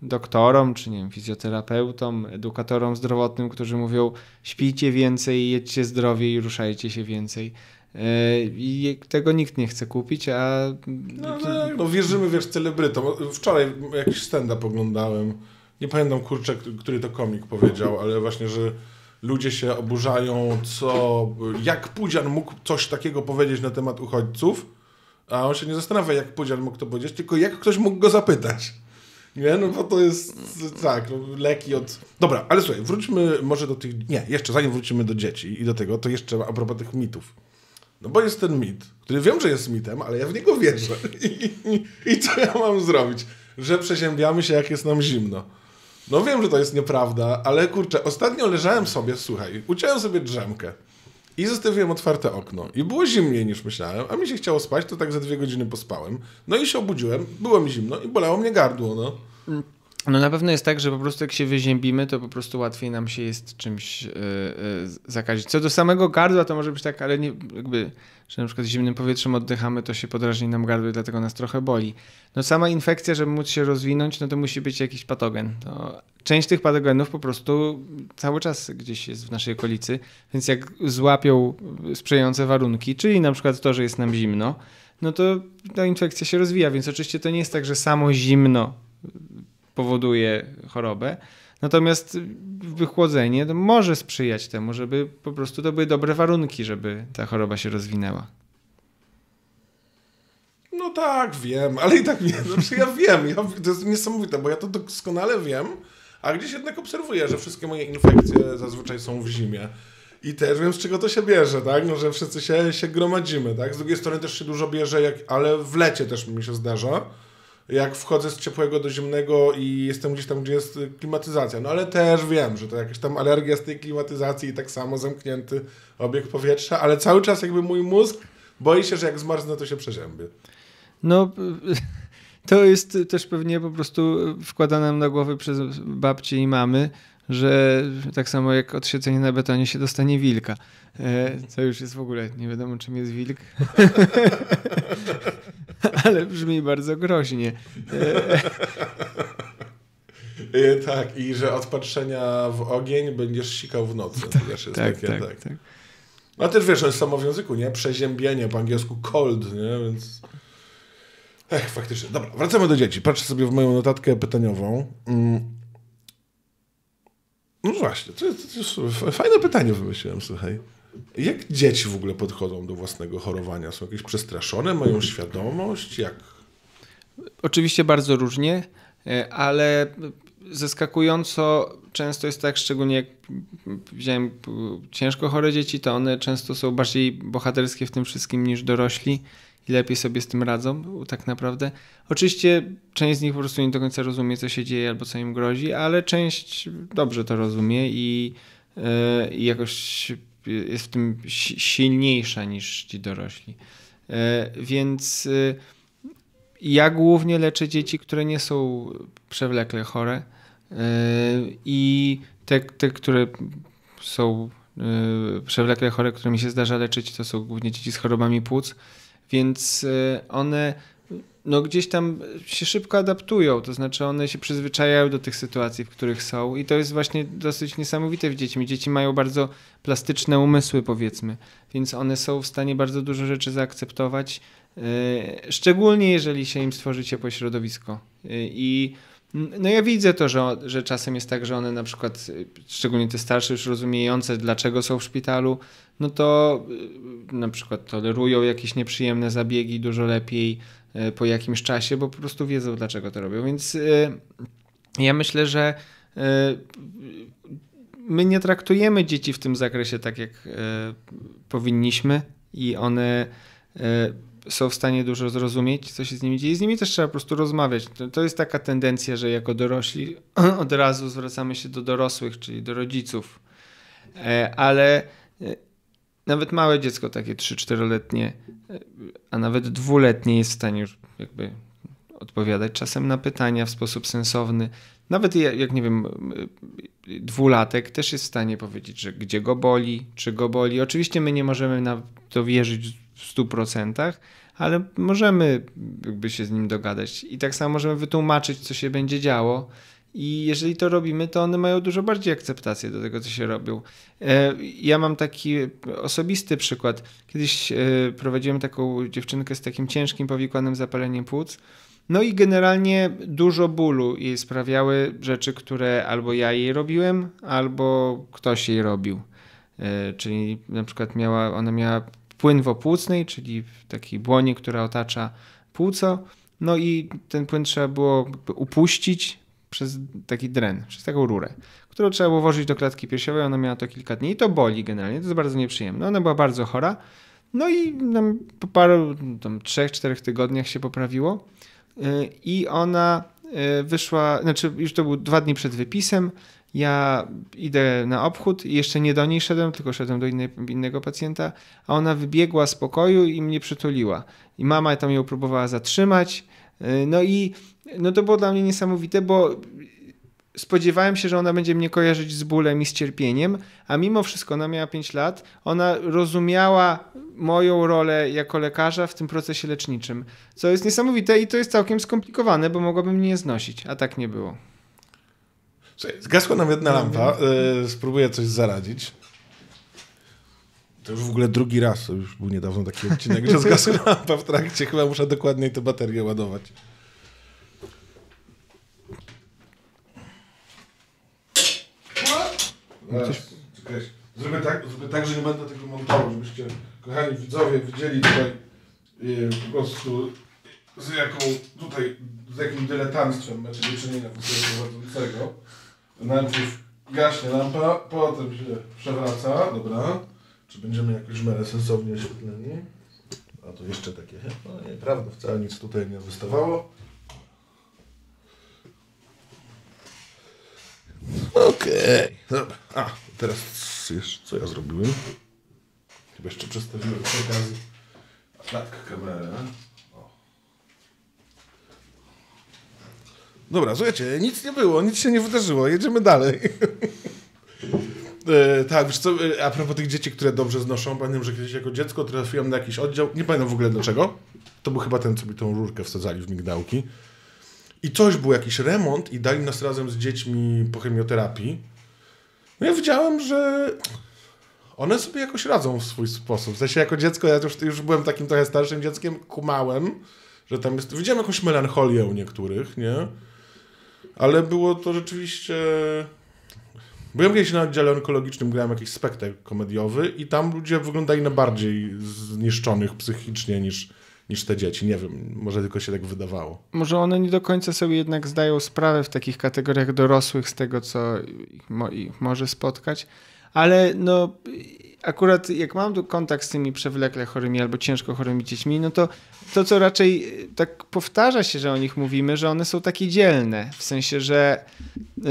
S2: doktorom, czy nie wiem, fizjoterapeutom, edukatorom zdrowotnym, którzy mówią śpijcie więcej, jedźcie zdrowiej i ruszajcie się więcej. E, I tego nikt nie chce kupić, a... No, no,
S1: no wierzymy, wiesz, celebrytom.
S2: Wczoraj jakiś stand-up oglądałem. Nie
S1: pamiętam, kurczę, który to komik powiedział, ale właśnie, że ludzie się oburzają, co... Jak Pudzian mógł coś takiego powiedzieć na temat uchodźców, a on się nie zastanawia, jak Pudzian mógł to powiedzieć, tylko jak ktoś mógł go zapytać. Nie, no bo to jest tak, no, leki od. Dobra, ale słuchaj, wróćmy może do tych. Nie, jeszcze zanim wrócimy do dzieci i do tego, to jeszcze a propos tych mitów. No bo jest ten mit, który wiem, że jest mitem, ale ja w niego wierzę. I, i co ja mam zrobić? Że przeziębiamy się, jak jest nam zimno. No wiem, że to jest nieprawda, ale kurczę, ostatnio leżałem sobie, słuchaj, uciąłem sobie drzemkę i zostawiłem otwarte okno. I było zimniej niż myślałem, a mi się chciało spać, to tak za dwie godziny pospałem. No i się obudziłem, było mi zimno i bolało mnie gardło, no.
S2: No na pewno jest tak, że po prostu jak się wyziębimy, to po prostu łatwiej nam się jest czymś yy, zakazić. Co do samego gardła, to może być tak, ale nie, jakby, że na przykład zimnym powietrzem oddychamy, to się podrażni nam gardło i dlatego nas trochę boli. No sama infekcja, żeby móc się rozwinąć, no to musi być jakiś patogen. To część tych patogenów po prostu cały czas gdzieś jest w naszej okolicy, więc jak złapią sprzyjające warunki, czyli na przykład to, że jest nam zimno, no to ta infekcja się rozwija, więc oczywiście to nie jest tak, że samo zimno powoduje chorobę. Natomiast wychłodzenie może sprzyjać temu, żeby po prostu to były dobre warunki, żeby ta choroba się rozwinęła.
S1: No tak, wiem, ale i tak wiem. Znaczy ja wiem, ja, to jest niesamowite, bo ja to doskonale wiem, a gdzieś jednak obserwuję, że wszystkie moje infekcje zazwyczaj są w zimie. I też wiem, z czego to się bierze, tak? No, że wszyscy się, się gromadzimy, tak? Z drugiej strony też się dużo bierze, jak, ale w lecie też mi się zdarza jak wchodzę z ciepłego do zimnego i jestem gdzieś tam, gdzie jest klimatyzacja. No ale też wiem, że to jakaś tam alergia z tej klimatyzacji i tak samo zamknięty obieg powietrza, ale cały czas jakby mój mózg boi się, że jak zmarznę, to się przeziębię.
S2: No... To jest też pewnie po prostu wkładane nam na głowy przez babci i mamy, że tak samo jak od na betonie się dostanie wilka. Co e, już jest w ogóle, nie wiadomo czym jest wilk. Ale brzmi bardzo groźnie. E, tak,
S1: i że od patrzenia w ogień będziesz sikał w nocy. Tak, to też jest tak, takie, tak, tak. tak. też wiesz, że no jest samo w języku, nie? Przeziębienie, po angielsku cold, nie? Więc... Ech, faktycznie. Dobra, wracamy do dzieci. Patrzę sobie w moją notatkę pytaniową. Mm, no właśnie, to, to, fajne pytanie wymyśliłem, słuchaj. Jak dzieci w ogóle podchodzą do własnego chorowania? Są jakieś przestraszone, mają świadomość? Jak?
S2: Oczywiście bardzo różnie, e, ale zaskakująco często jest tak, szczególnie jak wziąłem e, ciężko chore dzieci, to one często są bardziej bohaterskie w tym wszystkim niż dorośli i lepiej sobie z tym radzą, tak naprawdę. Oczywiście część z nich po prostu nie do końca rozumie, co się dzieje albo co im grozi, ale część dobrze to rozumie i, e, i jakoś jest w tym silniejsza niż ci dorośli. E, więc e, ja głównie leczę dzieci, które nie są przewlekle chore i te, te które są przewlekle chore, które mi się zdarza leczyć, to są głównie dzieci z chorobami płuc więc y, one no gdzieś tam się szybko adaptują, to znaczy one się przyzwyczajają do tych sytuacji, w których są i to jest właśnie dosyć niesamowite w dziećmi. Dzieci mają bardzo plastyczne umysły, powiedzmy, więc one są w stanie bardzo dużo rzeczy zaakceptować, y, szczególnie jeżeli się im stworzycie po środowisko. Y, I no ja widzę to, że, że czasem jest tak, że one na przykład, y, szczególnie te starsze, już rozumiejące, dlaczego są w szpitalu, no to y, na przykład tolerują jakieś nieprzyjemne zabiegi dużo lepiej y, po jakimś czasie, bo po prostu wiedzą, dlaczego to robią. Więc ja myślę, że my nie traktujemy dzieci w tym zakresie tak, jak powinniśmy i one są w stanie dużo zrozumieć, co się z nimi dzieje. Z nimi też trzeba po prostu rozmawiać. To, to jest taka tendencja, że jako dorośli od razu zwracamy się do dorosłych, czyli do rodziców. E, ale e, nawet małe dziecko, takie 3-4-letnie, e, a nawet dwuletnie jest w stanie już jakby odpowiadać czasem na pytania w sposób sensowny. Nawet jak nie wiem, dwulatek też jest w stanie powiedzieć, że gdzie go boli, czy go boli. Oczywiście my nie możemy na to wierzyć w 100%, ale możemy jakby się z nim dogadać. I tak samo możemy wytłumaczyć, co się będzie działo. I jeżeli to robimy, to one mają dużo bardziej akceptację do tego, co się robią. E, ja mam taki osobisty przykład. Kiedyś e, prowadziłem taką dziewczynkę z takim ciężkim, powikłanym zapaleniem płuc. No i generalnie dużo bólu jej sprawiały rzeczy, które albo ja jej robiłem, albo ktoś jej robił. E, czyli na przykład miała, ona miała płyn wopłucnej, czyli w takiej błonie, która otacza płuco. No i ten płyn trzeba było upuścić przez taki dren, przez taką rurę, którą trzeba było włożyć do klatki piersiowej. Ona miała to kilka dni i to boli generalnie, to jest bardzo nieprzyjemne. Ona była bardzo chora. No i po paru, tam trzech, czterech tygodniach się poprawiło y, i ona y, wyszła, znaczy już to był dwa dni przed wypisem, ja idę na obchód i jeszcze nie do niej szedłem, tylko szedłem do innej, innego pacjenta, a ona wybiegła z pokoju i mnie przytuliła. I mama tam ją próbowała zatrzymać. Y, no i no to było dla mnie niesamowite, bo spodziewałem się, że ona będzie mnie kojarzyć z bólem i z cierpieniem, a mimo wszystko ona miała 5 lat, ona rozumiała moją rolę jako lekarza w tym procesie leczniczym, co jest niesamowite i to jest całkiem skomplikowane, bo mogłabym nie znosić, a tak nie było. Słuchaj, zgasła nam jedna mhm. lampa.
S1: E, spróbuję coś zaradzić. To już w ogóle drugi raz, już był niedawno taki odcinek, że zgasła lampa w trakcie. Chyba muszę dokładniej tę baterię ładować. Coś... Zrobię, tak, zrobię tak, że nie będę tego montował, żebyście, kochani widzowie, widzieli tutaj yy, po prostu z jaką tutaj, z jakim dyletanstwem macie znaczy do czynienia w prowadzącego. Najpierw gaśnie lampa, potem się przewraca, dobra. Czy będziemy jakoś w sensownie oświetleni? A tu jeszcze takie, no nieprawda, wcale nic tutaj nie wystawało. Okej, okay. dobra. A, teraz co ja zrobiłem? Chyba jeszcze przestawiłem przy okazji. Tak, kamerę. Dobra, słuchajcie, nic nie było, nic się nie wydarzyło, jedziemy dalej. E, tak, wiesz co, e, a propos tych dzieci, które dobrze znoszą, pamiętam, że kiedyś jako dziecko trafiłem na jakiś oddział, nie pamiętam w ogóle dlaczego, to był chyba ten, co mi tą rurkę wsadzali w migdałki. I coś był jakiś remont i dali nas razem z dziećmi po chemioterapii. No ja widziałem, że one sobie jakoś radzą w swój sposób. W sensie jako dziecko, ja już, już byłem takim trochę starszym dzieckiem, kumałem, że tam jest... Widziałem jakąś melancholię u niektórych, nie? Ale było to rzeczywiście... Byłem kiedyś na oddziale onkologicznym, grałem jakiś spektakl komediowy i tam ludzie wyglądali na bardziej zniszczonych psychicznie niż, niż te dzieci. Nie wiem, może tylko się tak wydawało.
S2: Może one nie do końca sobie jednak zdają sprawę w takich kategoriach dorosłych z tego, co ich, mo ich może spotkać, ale no akurat jak mam tu kontakt z tymi przewlekle chorymi albo ciężko chorymi dziećmi, no to to, co raczej e, tak powtarza się, że o nich mówimy, że one są takie dzielne. W sensie, że e,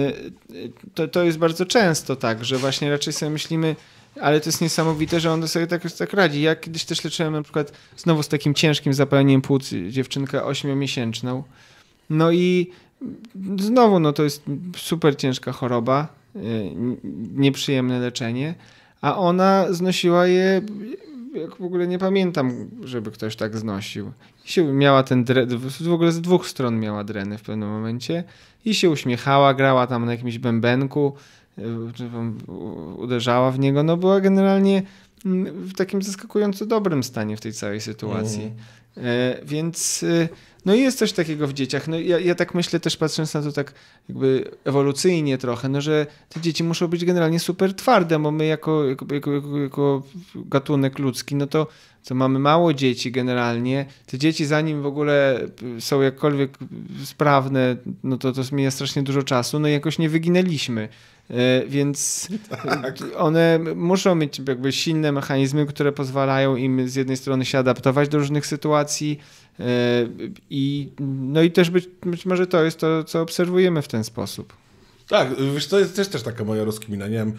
S2: to, to jest bardzo często tak, że właśnie raczej sobie myślimy, ale to jest niesamowite, że on sobie tak, tak radzi. Ja kiedyś też leczyłem na przykład znowu z takim ciężkim zapaleniem płuc dziewczynkę ośmiomiesięczną. No i znowu, no to jest super ciężka choroba, e, nieprzyjemne leczenie a ona znosiła je, jak w ogóle nie pamiętam, żeby ktoś tak znosił. I się miała ten dren, w ogóle z dwóch stron miała dreny w pewnym momencie i się uśmiechała, grała tam na jakimś bębenku, e, uderzała w niego, no była generalnie mm, w takim zaskakująco dobrym stanie w tej całej sytuacji. Mm. E, więc e, no i jest coś takiego w dzieciach. No ja, ja tak myślę też patrząc na to tak jakby ewolucyjnie trochę, no że te dzieci muszą być generalnie super twarde, bo my jako, jako, jako, jako gatunek ludzki, no to co mamy mało dzieci generalnie. Te dzieci zanim w ogóle są jakkolwiek sprawne, no to to zmienia strasznie dużo czasu, no i jakoś nie wyginęliśmy. E, więc tak. one muszą mieć jakby silne mechanizmy, które pozwalają im z jednej strony się adaptować do różnych sytuacji, i, no i też być, być może to jest to, co obserwujemy w ten sposób.
S1: Tak, wiesz, to jest też, też taka moja rozkmina. Nie wiem,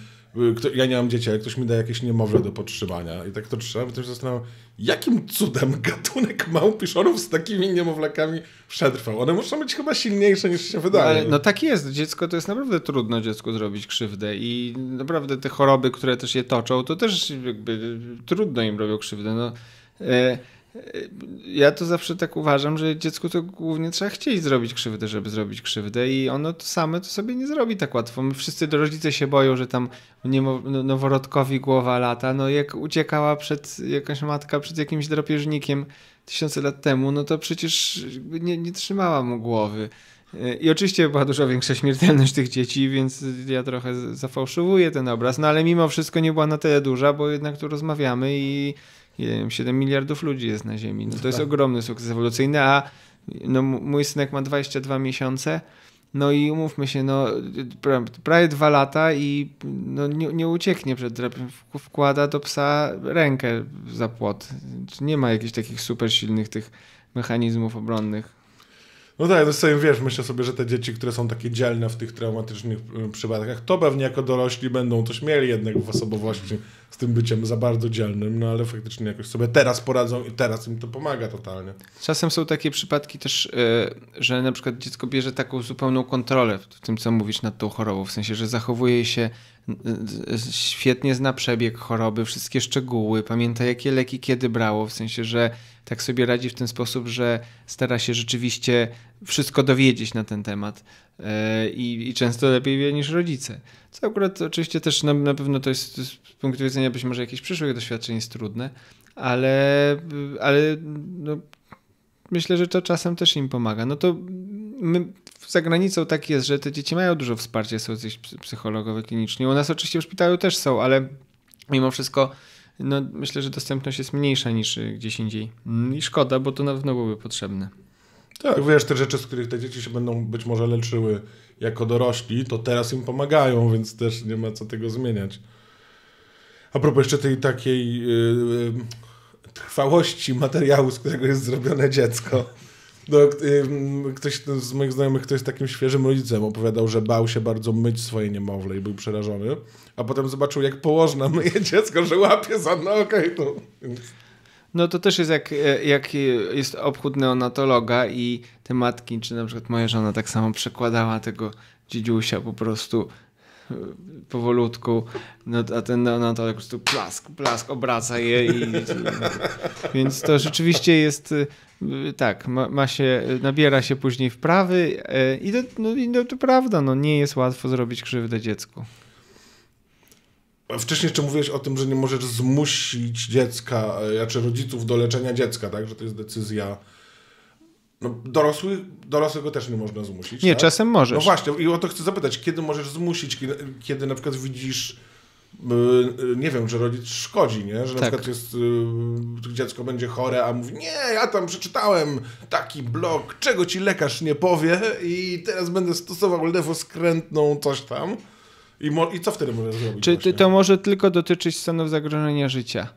S1: kto, ja nie mam dzieci, ale ktoś mi da jakieś niemowlę do podtrzymania i tak to trzeba, też zastanawiam, jakim cudem gatunek małpiszonów z takimi niemowlakami przetrwał. One muszą być chyba silniejsze niż się no, wydaje. No, ale, no
S2: tak jest, dziecko to jest naprawdę trudno dziecku zrobić krzywdę i naprawdę te choroby, które też je toczą, to też jakby trudno im robią krzywdę. No, e, ja to zawsze tak uważam, że dziecku to głównie trzeba chcieć zrobić krzywdę, żeby zrobić krzywdę i ono to same to sobie nie zrobi tak łatwo. My wszyscy rodzice się boją, że tam no, noworodkowi głowa lata. No jak uciekała przed jakaś matka przed jakimś drapieżnikiem tysiące lat temu, no to przecież nie, nie trzymała mu głowy. I oczywiście była dużo większa śmiertelność tych dzieci, więc ja trochę zafałszowuję ten obraz, no ale mimo wszystko nie była na tyle duża, bo jednak tu rozmawiamy i 7 miliardów ludzi jest na Ziemi. No to jest tak. ogromny sukces ewolucyjny, a no, mój synek ma 22 miesiące. No i umówmy się, no, prawie dwa lata i no, nie, nie ucieknie przed drapiem. Wkłada do psa rękę za płot. Nie ma jakichś takich super silnych tych mechanizmów obronnych.
S1: No tak, zresztą wiesz, myślę sobie, że te dzieci, które są takie dzielne w tych traumatycznych y, przypadkach, to pewnie jako dorośli będą coś mieli jednak w osobowości z tym byciem za bardzo dzielnym, no ale faktycznie jakoś sobie teraz poradzą i teraz im to pomaga totalnie.
S2: Czasem są takie przypadki też, y, że na przykład dziecko bierze taką zupełną kontrolę w tym, co mówisz nad tą chorobą, w sensie, że zachowuje się y, świetnie zna przebieg choroby, wszystkie szczegóły, pamięta jakie leki kiedy brało, w sensie, że tak sobie radzi w ten sposób, że stara się rzeczywiście wszystko dowiedzieć na ten temat e, i, i często lepiej wie niż rodzice. Co akurat oczywiście też na, na pewno to jest z punktu widzenia być może jakichś przyszłych doświadczeń jest trudne, ale, ale no, myślę, że to czasem też im pomaga. No to my za granicą tak jest, że te dzieci mają dużo wsparcia, są jakieś psychologowie kliniczni. U nas oczywiście w szpitalu też są, ale mimo wszystko no, myślę, że dostępność jest mniejsza niż gdzieś indziej. I szkoda, bo to na pewno byłoby potrzebne.
S1: Tak, wiesz, te rzeczy, z których te dzieci się będą być może leczyły jako dorośli, to teraz im pomagają, więc też nie ma co tego zmieniać. A propos jeszcze tej takiej yy, trwałości materiału, z którego jest zrobione dziecko. No, yy, ktoś z moich znajomych, ktoś jest takim świeżym rodzicem, opowiadał, że bał się bardzo myć swoje niemowlę i był przerażony, a potem zobaczył, jak położna myje dziecko, że łapie za nogę i to... Więc...
S2: No to też jest jak, e, jak jest obchód neonatologa i te matki, czy na przykład moja żona tak samo przekładała tego dziedziusia po prostu e, powolutku, no, a ten neonatolog po prostu plask, plask obraca je i... Więc to rzeczywiście jest e, tak, ma, ma się, nabiera się później wprawy i to, no, i to, no to prawda, no nie jest łatwo zrobić krzywdę dziecku.
S1: Wcześniej jeszcze mówiłeś o tym, że nie możesz zmusić dziecka, e, czy znaczy rodziców do leczenia dziecka, tak? Że to jest decyzja. No, dorosły, dorosłego też nie można zmusić. Nie, tak? czasem możesz. No właśnie, i o to chcę zapytać, kiedy możesz zmusić, kiedy, kiedy na przykład widzisz, yy, nie wiem, że rodzic szkodzi, nie? Że na tak. przykład jest, yy, dziecko będzie chore, a mówi, nie, ja tam przeczytałem taki blog, czego ci lekarz nie powie i teraz będę stosował lewoskrętną coś tam. I, mo- I, co wtedy możesz zrobić? Czy to
S2: może tylko dotyczyć stanów zagrożenia życia?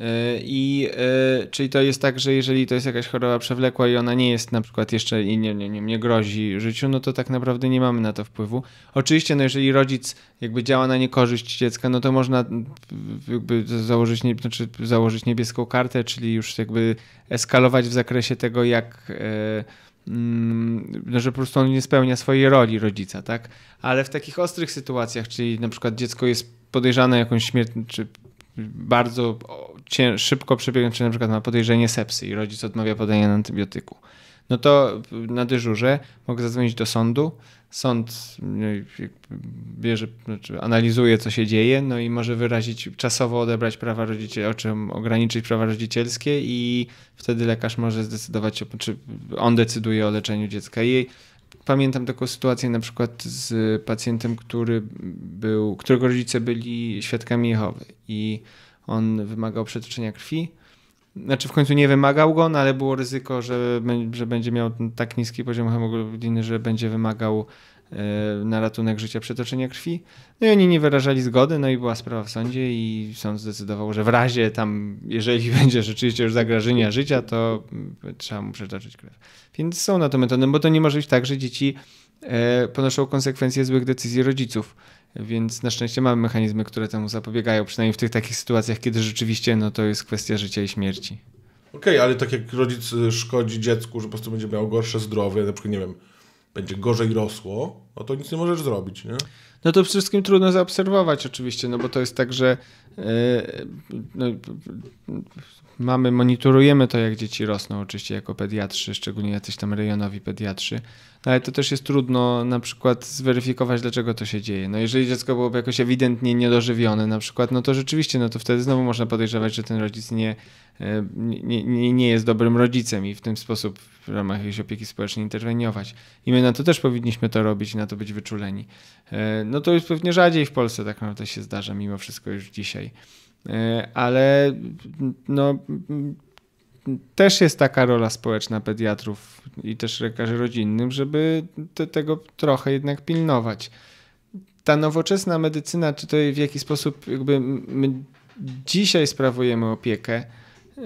S2: E, I e, czyli to jest tak, że jeżeli to jest jakaś choroba przewlekła i ona nie jest na przykład jeszcze i nie, nie, nie, nie grozi życiu, no to tak naprawdę nie mamy na to wpływu. Oczywiście, no jeżeli rodzic jakby działa na niekorzyść dziecka, no to można jakby założyć, nie, znaczy założyć niebieską kartę, czyli już jakby eskalować w zakresie tego, jak. Yy, Mm, no, że po prostu on nie spełnia swojej roli rodzica, tak? Ale w takich ostrych sytuacjach, czyli na przykład dziecko jest podejrzane jakąś śmierć, czy bardzo szybko przebiegłem, czy na przykład ma podejrzenie sepsy i rodzic odmawia podania antybiotyku, no to na dyżurze mogę zadzwonić do sądu, sąd no bierze, znaczy analizuje, co się dzieje, no i może wyrazić, czasowo odebrać prawa rodzicielskie, o czym ograniczyć prawa rodzicielskie i wtedy lekarz może zdecydować, czy znaczy on decyduje o leczeniu dziecka. I pamiętam taką sytuację na przykład z pacjentem, który był, którego rodzice byli świadkami Jehowy i on wymagał przetoczenia krwi, znaczy w końcu nie wymagał go, no ale było ryzyko, że, że będzie miał tak niski poziom hemoglobiny, że będzie wymagał e, na ratunek życia przetoczenia krwi. No i oni nie wyrażali zgody, no i była sprawa w sądzie i sąd zdecydował, że w razie tam, jeżeli będzie rzeczywiście już zagrożenia życia, to mm, trzeba mu przetoczyć krew. Więc są na to metody, bo to nie może być tak, że dzieci e, ponoszą konsekwencje złych decyzji rodziców. Więc na szczęście mamy mechanizmy, które temu zapobiegają, przynajmniej w tych takich sytuacjach, kiedy rzeczywiście no, to jest kwestia życia i śmierci.
S1: Okej, okay, ale tak jak rodzic y, szkodzi dziecku, że po prostu będzie miał gorsze zdrowie, na przykład, nie wiem, będzie gorzej rosło, no to nic nie możesz zrobić, nie?
S2: No to wszystkim trudno zaobserwować oczywiście, no bo to jest tak, że yy, no, mamy, monitorujemy to, jak dzieci rosną oczywiście jako pediatrzy, szczególnie jacyś tam rejonowi pediatrzy, ale to też jest trudno na przykład zweryfikować, dlaczego to się dzieje. No jeżeli dziecko byłoby jakoś ewidentnie niedożywione na przykład, no to rzeczywiście, no to wtedy znowu można podejrzewać, że ten rodzic nie, e, nie, nie, nie jest dobrym rodzicem i w ten sposób w ramach jakiejś opieki społecznej interweniować. I my na to też powinniśmy to robić, na to być wyczuleni. E, no to już pewnie rzadziej w Polsce tak naprawdę się zdarza mimo wszystko już dzisiaj e, ale no, też jest taka rola społeczna pediatrów i też lekarzy rodzinnym, żeby te, tego trochę jednak pilnować. Ta nowoczesna medycyna, czy to w jaki sposób jakby my dzisiaj sprawujemy opiekę,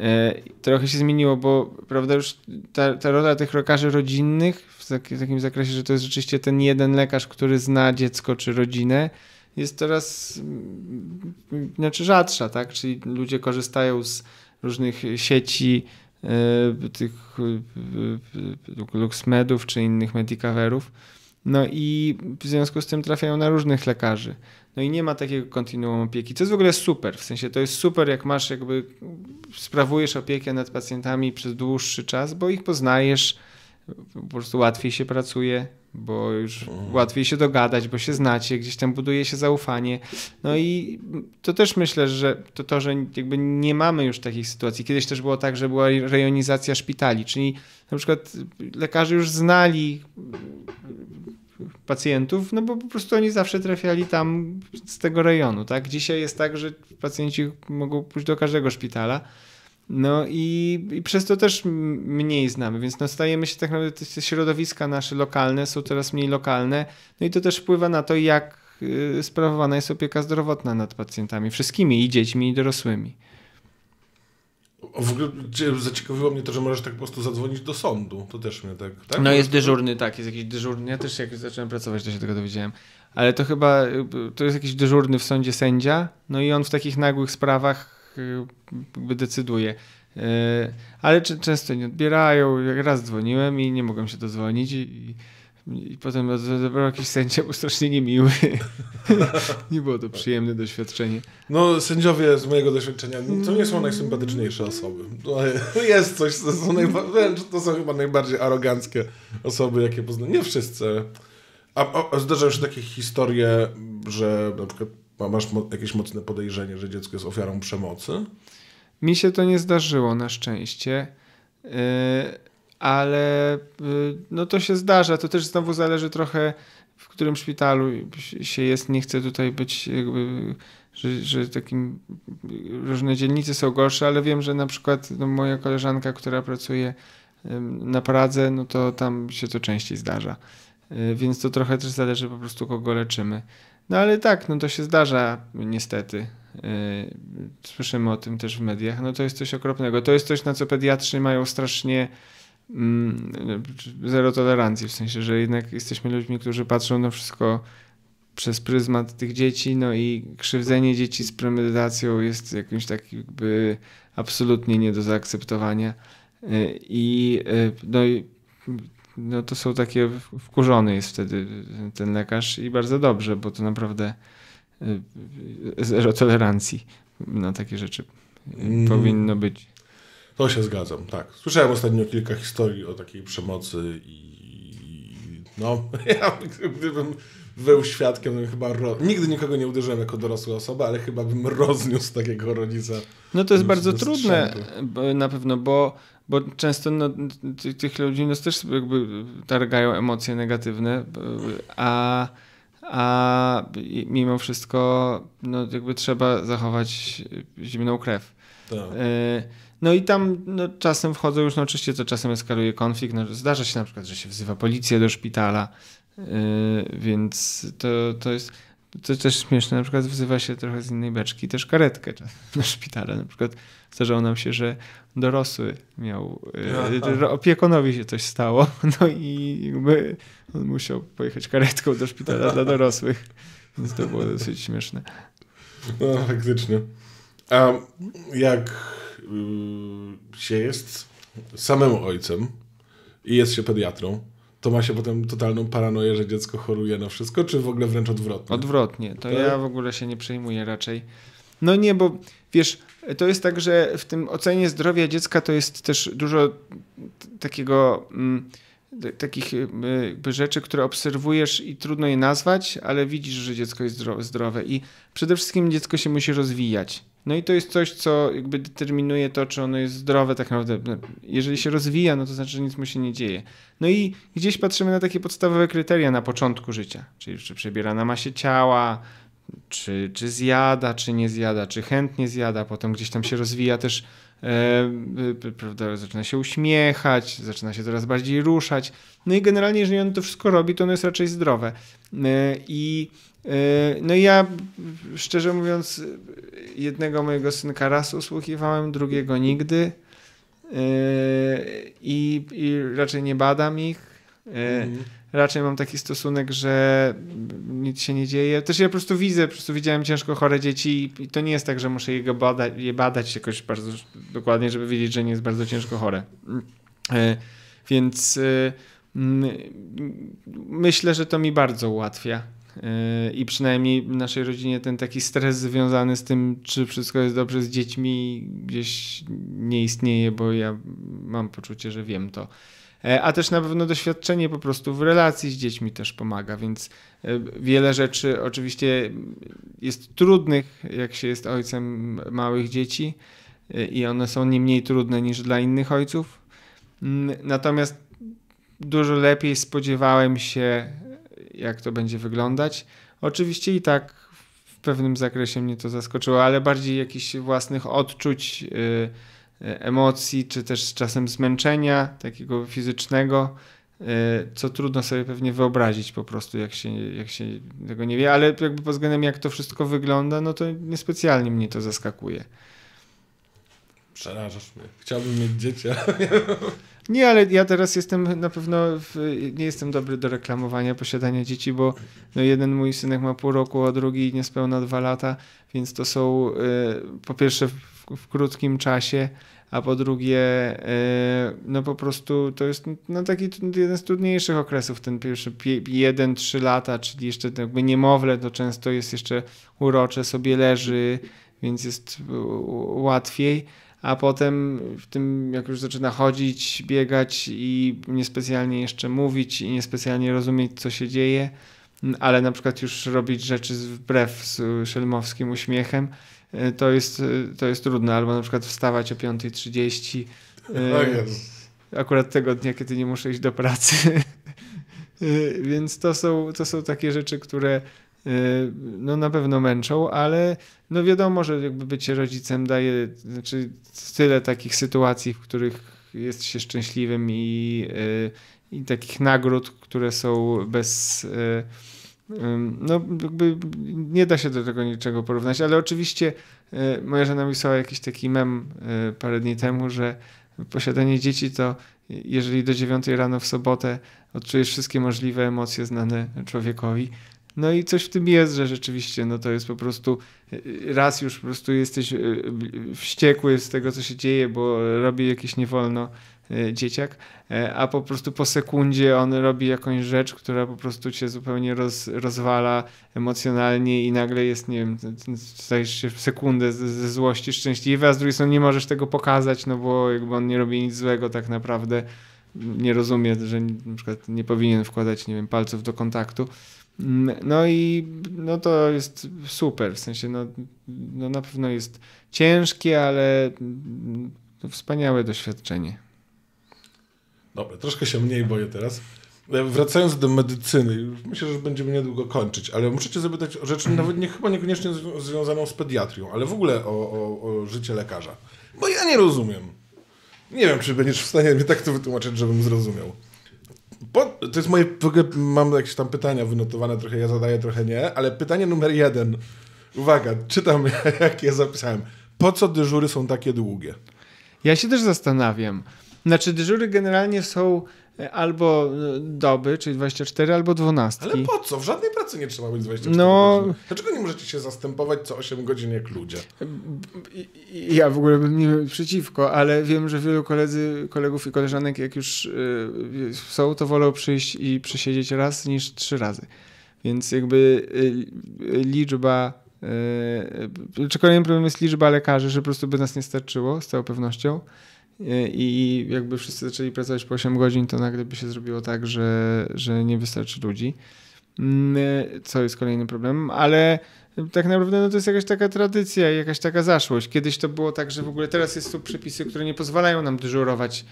S2: e, trochę się zmieniło, bo prawda już ta, ta rola tych lekarzy rodzinnych w takim zakresie, że to jest rzeczywiście ten jeden lekarz, który zna dziecko czy rodzinę, jest coraz znaczy rzadsza, tak? Czyli ludzie korzystają z różnych sieci e, tych e, e, LuxMedów czy innych medicoverów. No i w związku z tym trafiają na różnych lekarzy. No i nie ma takiego kontinuum opieki, co jest w ogóle super. W sensie to jest super, jak masz jakby sprawujesz opiekę nad pacjentami przez dłuższy czas, bo ich poznajesz, po prostu łatwiej się pracuje, bo już mhm. łatwiej się dogadać, bo się znacie, gdzieś tam buduje się zaufanie. No i to też myślę, że to to, że jakby nie mamy już takich sytuacji. Kiedyś też było tak, że była rejonizacja szpitali, czyli na przykład lekarze już znali pacjentów, no bo po prostu oni zawsze trafiali tam z tego rejonu, tak? Dzisiaj jest tak, że pacjenci mogą pójść do każdego szpitala. No i, i, przez to też mniej znamy, więc no stajemy się tak naprawdę, te środowiska nasze lokalne są coraz mniej lokalne, no i to też wpływa na to, jak y, sprawowana jest opieka zdrowotna nad pacjentami, wszystkimi, i dziećmi, i dorosłymi.
S1: W ogóle zaciekawiło mnie to, że możesz tak po prostu zadzwonić do sądu. To też mnie tak.
S2: tak? No jest dyżurny, tak, jest jakiś dyżurny. Ja też jak zacząłem pracować, to się tego dowiedziałem. Ale to chyba y, y, to jest jakiś dyżurny w sądzie sędzia. No i on w takich nagłych sprawach jakby decyduje. E, ale często nie odbierają. Raz dzwoniłem i nie mogłem się dodzwonić i, i potem zabrał jakiś sędzia, był strasznie niemiły. nie było to przyjemne doświadczenie.
S1: No, sędziowie z mojego doświadczenia no, to nie są najsympatyczniejsze osoby. jest coś, to są, to są chyba najbardziej aroganckie osoby, jakie poznałem. Nie wszyscy. A, a zdarzają się takie historie, że na przykład masz jakieś mocne podejrzenie, że dziecko jest ofiarą przemocy?
S2: Mi się to nie zdarzyło na szczęście, yy, ale yy, no to się zdarza. To też znowu zależy trochę w którym szpitalu się jest. Nie chcę tutaj być jakby, że, że takim różne dzielnice są gorsze, ale wiem, że na przykład no, moja koleżanka, która pracuje na Pradze, no to tam się to częściej zdarza. E, więc to trochę też zależy po prostu kogo leczymy. No ale tak, no to się zdarza niestety. Y, słyszymy o tym też w mediach. No to jest coś okropnego. To jest coś, na co pediatrzy mają strasznie mm, zero tolerancji, w sensie, że jednak jesteśmy ludźmi, którzy patrzą na wszystko przez pryzmat tych dzieci, no i krzywdzenie dzieci z premedytacją jest jakimś takim jakby absolutnie nie do zaakceptowania. Y, I y, no i no to są takie, wkurzony jest wtedy ten lekarz i bardzo dobrze, bo to naprawdę y, y, zero tolerancji na takie rzeczy mm. powinno być.
S1: To się zgadzam, tak. Słyszałem ostatnio kilka historii o takiej przemocy i no, ja gdybym był świadkiem, bym chyba. Ro... Nigdy nikogo nie uderzyłem jako dorosła osoba, ale chyba bym rozniósł takiego rodzica.
S2: No to jest bardzo trudne na pewno, bo bo często no, tych, tych ludzi no, też sobie jakby targają emocje negatywne, a, a mimo wszystko no, jakby trzeba zachować zimną krew. Tak. E, no i tam no, czasem wchodzą już, no oczywiście to czasem eskaluje konflikt, no, zdarza się na przykład, że się wzywa policję do szpitala, e, więc to, to jest... To też śmieszne, na przykład wzywa się trochę z innej beczki też karetkę do szpitala, na przykład Zdarzało nam się, że dorosły miał, Aha. E, tak. się coś stało, no i jakby on musiał pojechać karetką do szpitala dla dorosłych. Więc to było dosyć śmieszne.
S1: No, faktycznie. A jak y, się jest samemu ojcem i jest się pediatrą, to ma się potem totalną paranoję, że dziecko choruje na wszystko, czy w ogóle wręcz odwrotnie?
S2: Odwrotnie. To tak? ja w ogóle się nie przejmuję raczej. No nie, bo wiesz, to jest tak, że w tym ocenie zdrowia dziecka to jest też dużo takiego. Mm, takich y, rzeczy, które obserwujesz i trudno je nazwać, ale widzisz, że dziecko jest zdrowe i przede wszystkim dziecko się musi rozwijać. No i to jest coś, co jakby determinuje to, czy ono jest zdrowe tak naprawdę. No, jeżeli się rozwija, no to znaczy, że nic mu się nie dzieje. No i gdzieś patrzymy na takie podstawowe kryteria na początku życia, czyli czy przebiera na masie ciała, czy, czy zjada, czy nie zjada, czy chętnie zjada, potem gdzieś tam się rozwija też, e, e, prawda, zaczyna się uśmiechać, zaczyna się coraz bardziej ruszać. No i generalnie, jeżeli on to wszystko robi, to ono jest raczej zdrowe. E, I e, no ja, szczerze mówiąc, jednego mojego synka raz usłuchiwałem, drugiego nigdy. E, I, i raczej nie badam ich. E, mhm raczej mam taki stosunek, że nic się nie dzieje. Też ja po prostu widzę, po prostu widziałem ciężko chore dzieci i to nie jest tak, że muszę je badać, je badać jakoś bardzo dokładnie, żeby wiedzieć, że nie jest bardzo ciężko chore. E, więc e, myślę, że to mi bardzo ułatwia. E, I przynajmniej w naszej rodzinie ten taki stres związany z tym, czy wszystko jest dobrze z dziećmi, gdzieś nie istnieje, bo ja mam poczucie, że wiem to. E, a też na pewno doświadczenie po prostu w relacji z dziećmi też pomaga, więc e, wiele rzeczy oczywiście jest trudnych, jak się jest ojcem małych dzieci e, i one są nie mniej trudne niż dla innych ojców. Natomiast dużo lepiej spodziewałem się, jak to będzie wyglądać. Oczywiście i tak w pewnym zakresie mnie to zaskoczyło, ale bardziej jakichś własnych odczuć. Yy, E, emocji, czy też czasem zmęczenia takiego fizycznego, e, co trudno sobie pewnie wyobrazić po prostu, jak się, jak się tego nie wie, ale jakby pod względem jak to wszystko wygląda, no to niespecjalnie mnie to zaskakuje.
S1: Przerażasz mnie. Chciałbym mieć dzieci, ale
S2: nie ale ja teraz jestem na pewno, w, nie jestem dobry do reklamowania posiadania dzieci, bo no jeden mój synek ma pół roku, a drugi niespełna dwa lata, więc to są y, po pierwsze w, w krótkim czasie a po drugie, e, no po prostu to jest no taki jeden z trudniejszych okresów, ten pierwszy 1-3 lata, czyli jeszcze tak jakby niemowlę, to często jest jeszcze urocze, sobie leży, więc jest łatwiej. A potem w tym, jak już zaczyna chodzić, biegać i niespecjalnie jeszcze mówić i niespecjalnie rozumieć, co się dzieje, ale na przykład już robić rzeczy wbrew z szelmowskim uśmiechem, E, to jest, e, to jest trudne. Albo na przykład wstawać o 5.30. E, no tak akurat tego dnia, kiedy nie muszę iść do pracy. Więc to są, to są takie rzeczy, które no na pewno męczą, ale no wiadomo, że jakby bycie rodzicem daje znaczy tyle takich sytuacji, w których jest się szczęśliwym i, i takich nagród, które są bez no, jakby nie da się do tego niczego porównać, ale oczywiście y, moja żona mi wysłała jakiś taki mem y, parę dni temu, że posiadanie dzieci to jeżeli do dziewiątej rano w sobotę odczujesz wszystkie możliwe emocje znane człowiekowi. No i coś w tym jest, że rzeczywiście no to jest po prostu y, raz już po prostu jesteś wściekły z tego, co się dzieje, bo robi jakieś niewolno Y, dzieciak, y, a po prostu po sekundzie on robi jakąś rzecz, która po prostu cię zupełnie roz, rozwala emocjonalnie i nagle jest, nie wiem, stajesz się w sekundę ze złości szczęśliwy, a z drugiej strony nie możesz tego pokazać, no bo jakby on nie robi nic złego tak naprawdę, nie rozumie, że na przykład nie powinien wkładać, nie wiem, palców do kontaktu. Mm, no i no to jest super, w sensie no, no na pewno jest ciężkie, ale mm, no wspaniałe doświadczenie.
S1: Dobra, troszkę się mniej boję teraz. E, wracając do medycyny, myślę, że będziemy niedługo kończyć, ale muszę Cię zapytać o rzecz mhm. nawet nie, chyba niekoniecznie związaną z pediatrią, ale w ogóle o, o, o życie lekarza. Bo ja nie rozumiem. Nie wiem, czy będziesz w stanie mi tak to wytłumaczyć, żebym zrozumiał. Bo to jest moje. Mam jakieś tam pytania wynotowane, trochę ja zadaję, trochę nie, ale pytanie numer jeden. Uwaga, czytam, jak je zapisałem. Po co dyżury są takie długie?
S2: Ja się też zastanawiam. Znaczy dyżury generalnie są e, albo e, doby, czyli 24, albo 12. Ale po co?
S1: W żadnej pracy nie trzeba być 24 no... Godzin. Dlaczego nie możecie się zastępować co 8 godzin jak ludzie? E,
S2: ja w ogóle bym nie był przeciwko, ale wiem, że wielu koledzy, kolegów i koleżanek jak już yy, są, to wolą przyjść i przesiedzieć raz niż trzy razy. Więc jakby yy, liczba czy znaczy kolejny kolejnym problemem jest liczba lekarzy, że po prostu by nas nie starczyło z całą pewnością. E, i jakby wszyscy zaczęli pracować po 8 godzin, to nagle by się zrobiło tak, że, że nie wystarczy ludzi. Mm, e, co jest kolejnym problemem, ale tak naprawdę no, to jest jakaś taka tradycja, jakaś taka zaszłość. Kiedyś to było tak, że w ogóle teraz jest tu przepisy, które nie pozwalają nam dyżurować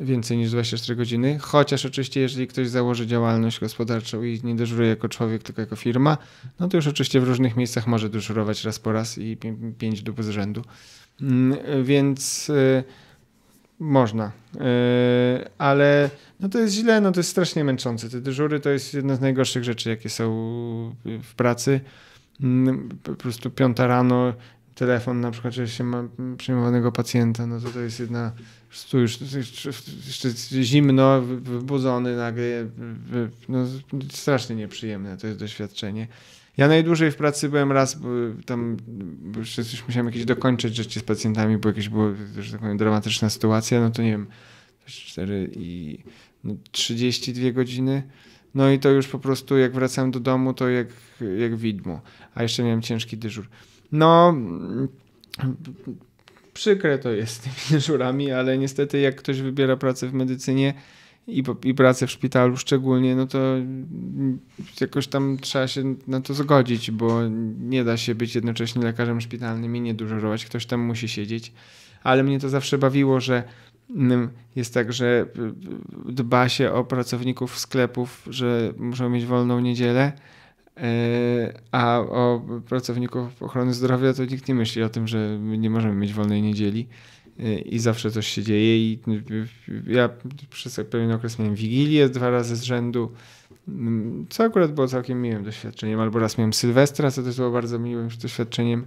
S2: więcej niż 24 godziny, chociaż oczywiście jeżeli ktoś założy działalność gospodarczą i nie dyżuruje jako człowiek, tylko jako firma, no to już oczywiście w różnych miejscach może dyżurować raz po raz i pięć dób z rzędu. Mm, e, więc można, yy, ale no to jest źle, no to jest strasznie męczące. Te dyżury to jest jedna z najgorszych rzeczy, jakie są w pracy. Mm, po prostu piąta rano, telefon na przykład, że się ma przyjmowanego pacjenta, no to to jest jedna, tu już jeszcze zimno, wybudzony nagle, no, strasznie nieprzyjemne to jest doświadczenie. Ja najdłużej w pracy byłem raz, bo y, tam jeszcze coś musiałem jakieś dokończyć rzeczy z pacjentami, bo jakieś była że tak powiem, dramatyczna sytuacja, no to nie wiem, 4 i no, 32 godziny. No i to już po prostu jak wracałem do domu, to jak, jak widmo. A jeszcze miałem ciężki dyżur. No, mm, przykre to jest z tymi dyżurami, ale niestety jak ktoś wybiera pracę w medycynie, i, i pracę w szpitalu szczególnie, no to jakoś tam trzeba się na to zgodzić, bo nie da się być jednocześnie lekarzem szpitalnym i nie dużożować. ktoś tam musi siedzieć. Ale mnie to zawsze bawiło, że mm, jest tak, że y, y, dba się o pracowników sklepów, że muszą mieć wolną niedzielę, y, a o pracowników ochrony zdrowia to nikt nie myśli o tym, że nie możemy mieć wolnej niedzieli i zawsze coś się dzieje. I ja przez pewien okres miałem Wigilię dwa razy z rzędu, co akurat było całkiem miłym doświadczeniem. Albo raz miałem Sylwestra, co też było bardzo miłym doświadczeniem.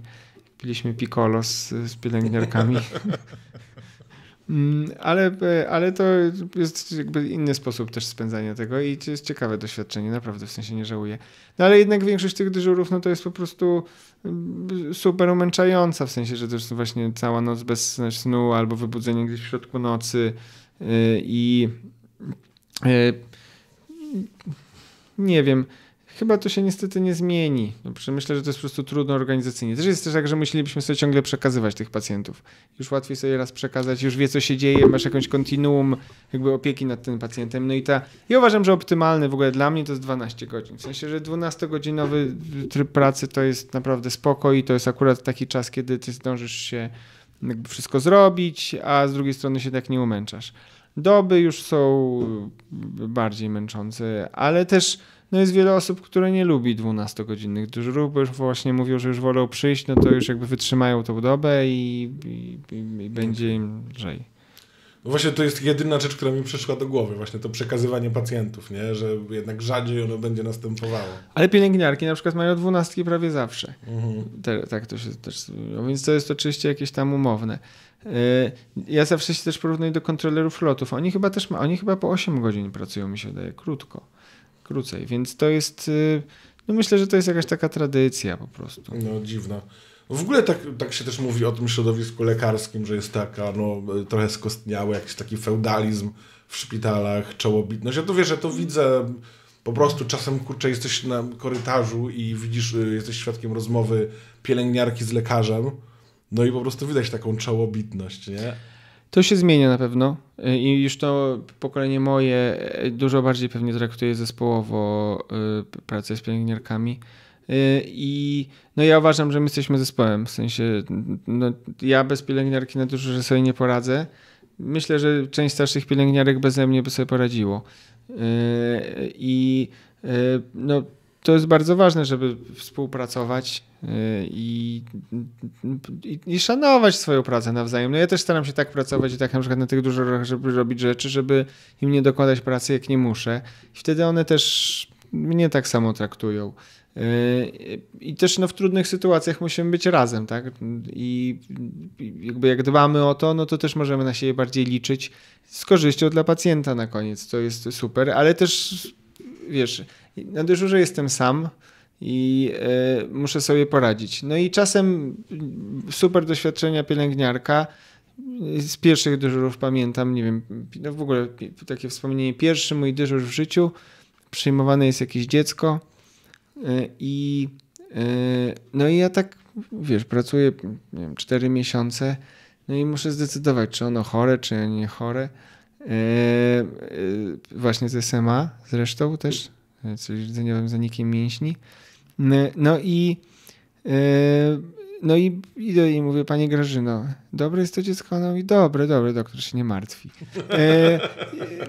S2: Piliśmy piccolo z pielęgniarkami. Mm, ale, e, ale to jest jakby inny sposób też spędzania tego i to jest ciekawe doświadczenie, naprawdę w sensie nie żałuję. No ale jednak większość tych dyżurów no to jest po prostu mm, super umęczająca, w sensie, że to jest właśnie cała noc bez snu albo wybudzenie gdzieś w środku nocy y, i y, nie wiem, Chyba to się niestety nie zmieni. No, myślę, że to jest po prostu trudno organizacyjnie. Też jest też tak, że musielibyśmy sobie ciągle przekazywać tych pacjentów. Już łatwiej sobie raz przekazać, już wie co się dzieje, masz jakąś kontinuum jakby opieki nad tym pacjentem. No i ta... Ja uważam, że optymalny w ogóle dla mnie to jest 12 godzin. W sensie, że 12-godzinowy tryb pracy to jest naprawdę spoko i to jest akurat taki czas, kiedy ty zdążysz się jakby wszystko zrobić, a z drugiej strony się tak nie umęczasz. Doby już są bardziej męczące, ale też no jest wiele osób, które nie lubi 12-godzinnych dyżurów, bo już właśnie mówią, że już wolą przyjść, no to już jakby wytrzymają tą dobę i, i, i, i będzie im lżej.
S1: No właśnie to jest jedyna rzecz, która mi przyszła do głowy, właśnie to przekazywanie pacjentów, nie? że jednak rzadziej ono będzie następowało.
S2: Ale pielęgniarki na przykład mają dwunastki prawie zawsze. Mhm. Te, tak to się też... więc to jest oczywiście jakieś tam umowne. Yy, ja zawsze się też porównuję do kontrolerów lotów. Oni chyba też ma, oni chyba po 8 godzin pracują, mi się wydaje, krótko krócej. Więc to jest, y, no myślę, że to jest jakaś taka tradycja po prostu.
S1: No dziwna. W ogóle tak, tak się też mówi o tym środowisku lekarskim, że jest taka, no trochę skostniały, jakiś taki feudalizm w szpitalach, czołobitność. Ja to wiesz, że ja to widzę po prostu czasem, kurczę, jesteś na korytarzu i widzisz, y, jesteś świadkiem rozmowy pielęgniarki z lekarzem, no i po prostu widać taką czołobitność, nie?
S2: To się zmienia na pewno y, i już to pokolenie moje y, dużo bardziej pewnie traktuje zespołowo y, pracę z pielęgniarkami. I no ja uważam, że my jesteśmy zespołem, w sensie no, ja bez pielęgniarki na dużo, że sobie nie poradzę. Myślę, że część starszych pielęgniarek bez mnie by sobie poradziło. I no, to jest bardzo ważne, żeby współpracować, Y, I, i, i, szanować swoją pracę nawzajem. No ja też staram się tak pracować i tak na przykład na tych dużych, żeby robić rzeczy, żeby im nie dokładać pracy, jak nie muszę. I wtedy one też mnie tak samo traktują. Y, I też no, w trudnych sytuacjach musimy być razem, tak? I jakby jak dbamy o to, no to też możemy na siebie bardziej liczyć z korzyścią dla pacjenta na koniec. To jest super, ale też wiesz, na dyżurze jestem sam, i y, muszę sobie poradzić. No i czasem super doświadczenia pielęgniarka. Z pierwszych dyżurów pamiętam, nie wiem, no w ogóle takie wspomnienie. Pierwszy mój dyżur w życiu przyjmowane jest jakieś dziecko e, i e, no i ja tak, wiesz, pracuję nie wiem, 4 miesiące, no i muszę zdecydować, czy ono chore, czy nie chore. właśnie z SMA zresztą też, czyli rdzeniowym zanikiem mięśni. No i e, no i idę i mówię, pani Grażyno, dobre jest to dziecko? No i dobre, dobre, doktor się nie martwi. E,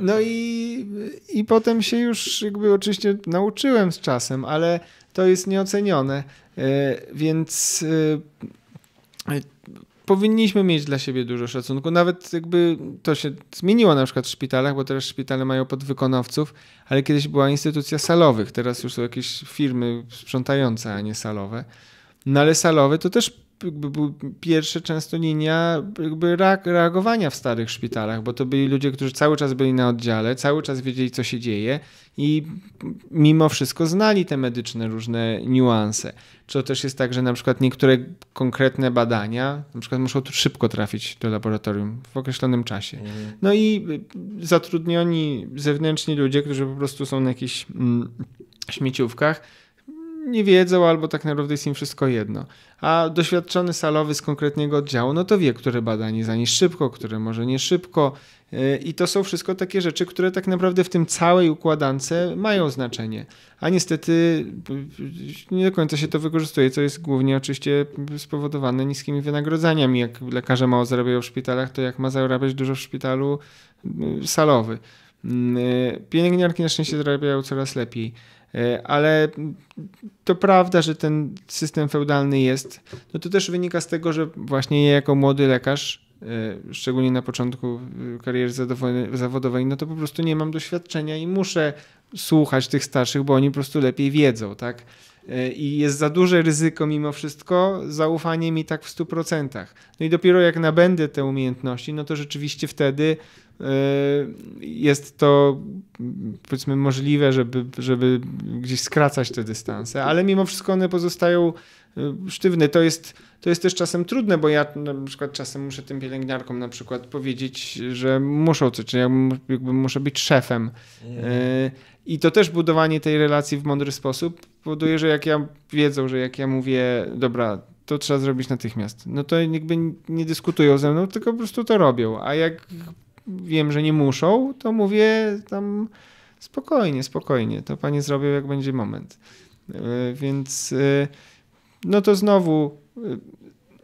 S2: no i, i potem się już jakby oczywiście nauczyłem z czasem, ale to jest nieocenione, e, więc powinniśmy mieć dla siebie dużo szacunku. Nawet jakby to się zmieniło na przykład w szpitalach, bo teraz szpitale mają podwykonawców, ale kiedyś była instytucja salowych, teraz już są jakieś firmy sprzątające, a nie salowe. No ale salowe to też jakby był pierwsze często linia jakby reagowania w starych szpitalach, bo to byli ludzie, którzy cały czas byli na oddziale, cały czas wiedzieli, co się dzieje i mimo wszystko znali te medyczne różne niuanse. Czy to też jest tak, że na przykład niektóre konkretne badania na przykład muszą tu szybko trafić do laboratorium w określonym czasie. Mhm. No i zatrudnioni zewnętrzni ludzie, którzy po prostu są na jakichś mm, śmieciówkach, nie wiedzą, albo tak naprawdę jest im wszystko jedno a doświadczony salowy z konkretnego oddziału, no to wie, które badanie za nie szybko, które może nie szybko. Y, I to są wszystko takie rzeczy, które tak naprawdę w tym całej układance mają znaczenie. A niestety nie do końca się to wykorzystuje, co jest głównie oczywiście spowodowane niskimi wynagrodzeniami. Jak lekarze mało zarabiają w szpitalach, to jak ma zarabiać dużo w szpitalu y, salowy. Y, pielęgniarki na szczęście zarabiają coraz lepiej. E, ale to prawda, że ten system feudalny jest. No to też wynika z tego, że właśnie ja jako młody lekarz, e, szczególnie na początku kariery zawodowej, no to po prostu nie mam doświadczenia i muszę słuchać tych starszych, bo oni po prostu lepiej wiedzą, tak? E, i jest za duże ryzyko mimo wszystko, zaufanie mi tak w 100%. No i dopiero jak nabędę te umiejętności, no to rzeczywiście wtedy Y, jest to powiedzmy możliwe, żeby, żeby gdzieś skracać te dystanse, ale mimo wszystko one pozostają y, sztywne. To jest, to jest też czasem trudne, bo ja na przykład czasem muszę tym pielęgniarkom na przykład powiedzieć, że muszą coś, czy jakby muszę być szefem. Mhm. Y, I to też budowanie tej relacji w mądry sposób powoduje, że jak ja wiedzą, że jak ja mówię, dobra, to trzeba zrobić natychmiast. No to jakby nie dyskutują ze mną, tylko po prostu to robią. A jak wiem, że nie muszą, to mówię tam spokojnie, spokojnie, to panie zrobią, jak będzie moment. E, więc e, no to znowu e,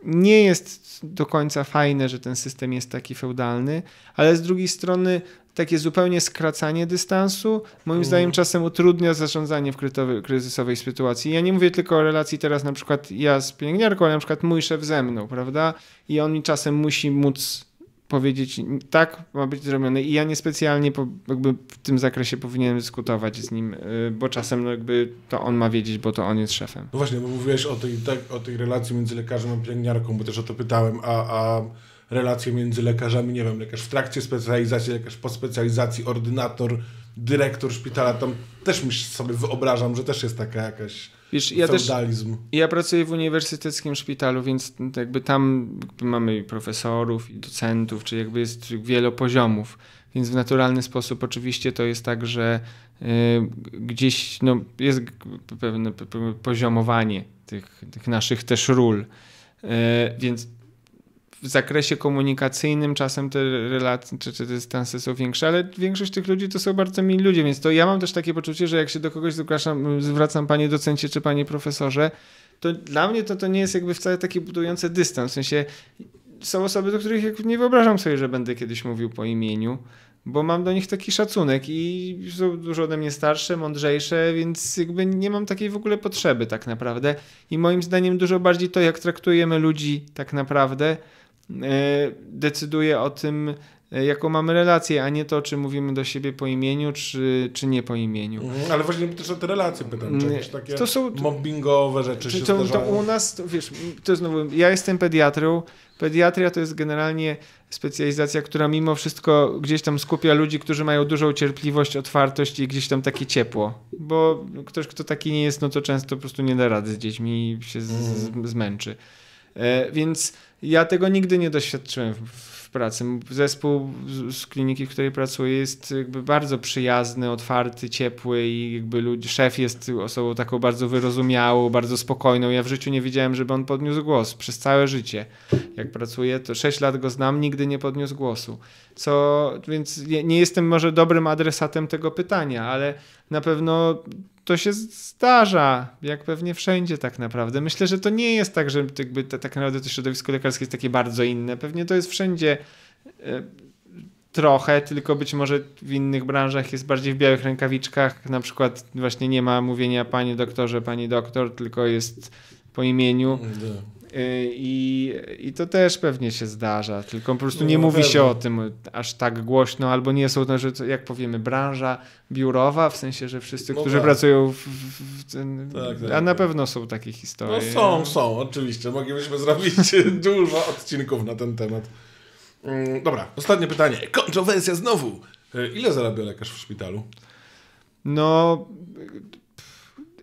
S2: nie jest do końca fajne, że ten system jest taki feudalny, ale z drugiej strony takie zupełnie skracanie dystansu, moim mm. zdaniem czasem utrudnia zarządzanie w kryzysowej sytuacji. Ja nie mówię tylko o relacji teraz na przykład ja z pielęgniarką, ale na przykład mój szef ze mną, prawda? I on mi czasem musi móc powiedzieć, tak ma być zrobione. I ja niespecjalnie po, jakby w tym zakresie powinienem dyskutować z nim, y, bo czasem no jakby to on ma wiedzieć, bo to on jest szefem.
S1: No właśnie, bo mówiłeś o tej, tak, o tej relacji między lekarzem a pielęgniarką, bo też o to pytałem, a, a relacje między lekarzami, nie wiem, lekarz w trakcie specjalizacji, lekarz po specjalizacji, ordynator, dyrektor szpitala, tam też mi sobie wyobrażam, że też jest taka jakaś Wiesz, ja feudalizm. Też,
S2: ja pracuję w uniwersyteckim szpitalu, więc jakby tam jakby mamy profesorów i docentów, czy jakby jest wiele poziomów. Więc w naturalny sposób oczywiście to jest tak, że y, gdzieś no, jest pewne poziomowanie tych, tych naszych też ról. Y, więc w zakresie komunikacyjnym czasem te relacje czy, czy dystanse są większe, ale większość tych ludzi to są bardzo mili ludzie, więc to ja mam też takie poczucie, że jak się do kogoś zwracam, zwracam panie docencie czy panie profesorze, to dla mnie to, to nie jest jakby wcale taki budujący dystans. W sensie są osoby, do których nie wyobrażam sobie, że będę kiedyś mówił po imieniu, bo mam do nich taki szacunek i są dużo ode mnie starsze, mądrzejsze, więc jakby nie mam takiej w ogóle potrzeby tak naprawdę. I moim zdaniem dużo bardziej to, jak traktujemy ludzi tak naprawdę, E, decyduje o tym, e, jaką mamy relację, a nie to, czy mówimy do siebie po imieniu, czy, czy nie po imieniu. Mhm, ale
S1: właśnie też o te relacje pytam, czy jakieś takie to są, mobbingowe rzeczy czy się to, to u
S2: nas, to, wiesz, to znowu, ja jestem pediatrą, pediatria to jest generalnie specjalizacja, która mimo wszystko gdzieś tam skupia ludzi, którzy mają dużą cierpliwość, otwartość i gdzieś tam takie ciepło, bo ktoś, kto taki nie jest, no to często po prostu nie da rady z dziećmi i się z, z, mhm. zmęczy. E, więc ja tego nigdy nie doświadczyłem w pracy. Zespół z kliniki, w której pracuję, jest jakby bardzo przyjazny, otwarty, ciepły i jakby ludzi, szef jest osobą taką bardzo wyrozumiałą, bardzo spokojną. Ja w życiu nie widziałem, żeby on podniósł głos przez całe życie. Jak pracuję, to 6 lat go znam, nigdy nie podniósł głosu. Co, więc nie jestem może dobrym adresatem tego pytania, ale na pewno to się zdarza, jak pewnie wszędzie tak naprawdę. Myślę, że to nie jest tak, że jakby te, tak naprawdę to środowisko lekarskie jest takie bardzo inne. Pewnie to jest wszędzie e, trochę, tylko być może w innych branżach jest bardziej w białych rękawiczkach. Na przykład właśnie nie ma mówienia panie doktorze, pani doktor, tylko jest po imieniu. Mhm. Y, I, I to też pewnie się zdarza, tylko po prostu nie no, mówi pewnie. się o tym aż tak głośno, albo nie są to, że jak powiemy, branża biurowa, w sensie, że wszyscy, no którzy tak. pracują w, w ten, tak, tak, a na tak. pewno są takie historie. No są, są,
S1: oczywiście. Moglibyśmy zrobić dużo odcinków na ten temat. Mm,
S2: dobra, ostatnie pytanie. Kontrowersja znowu. Y,
S1: ile zarabia lekarz w szpitalu?
S2: No,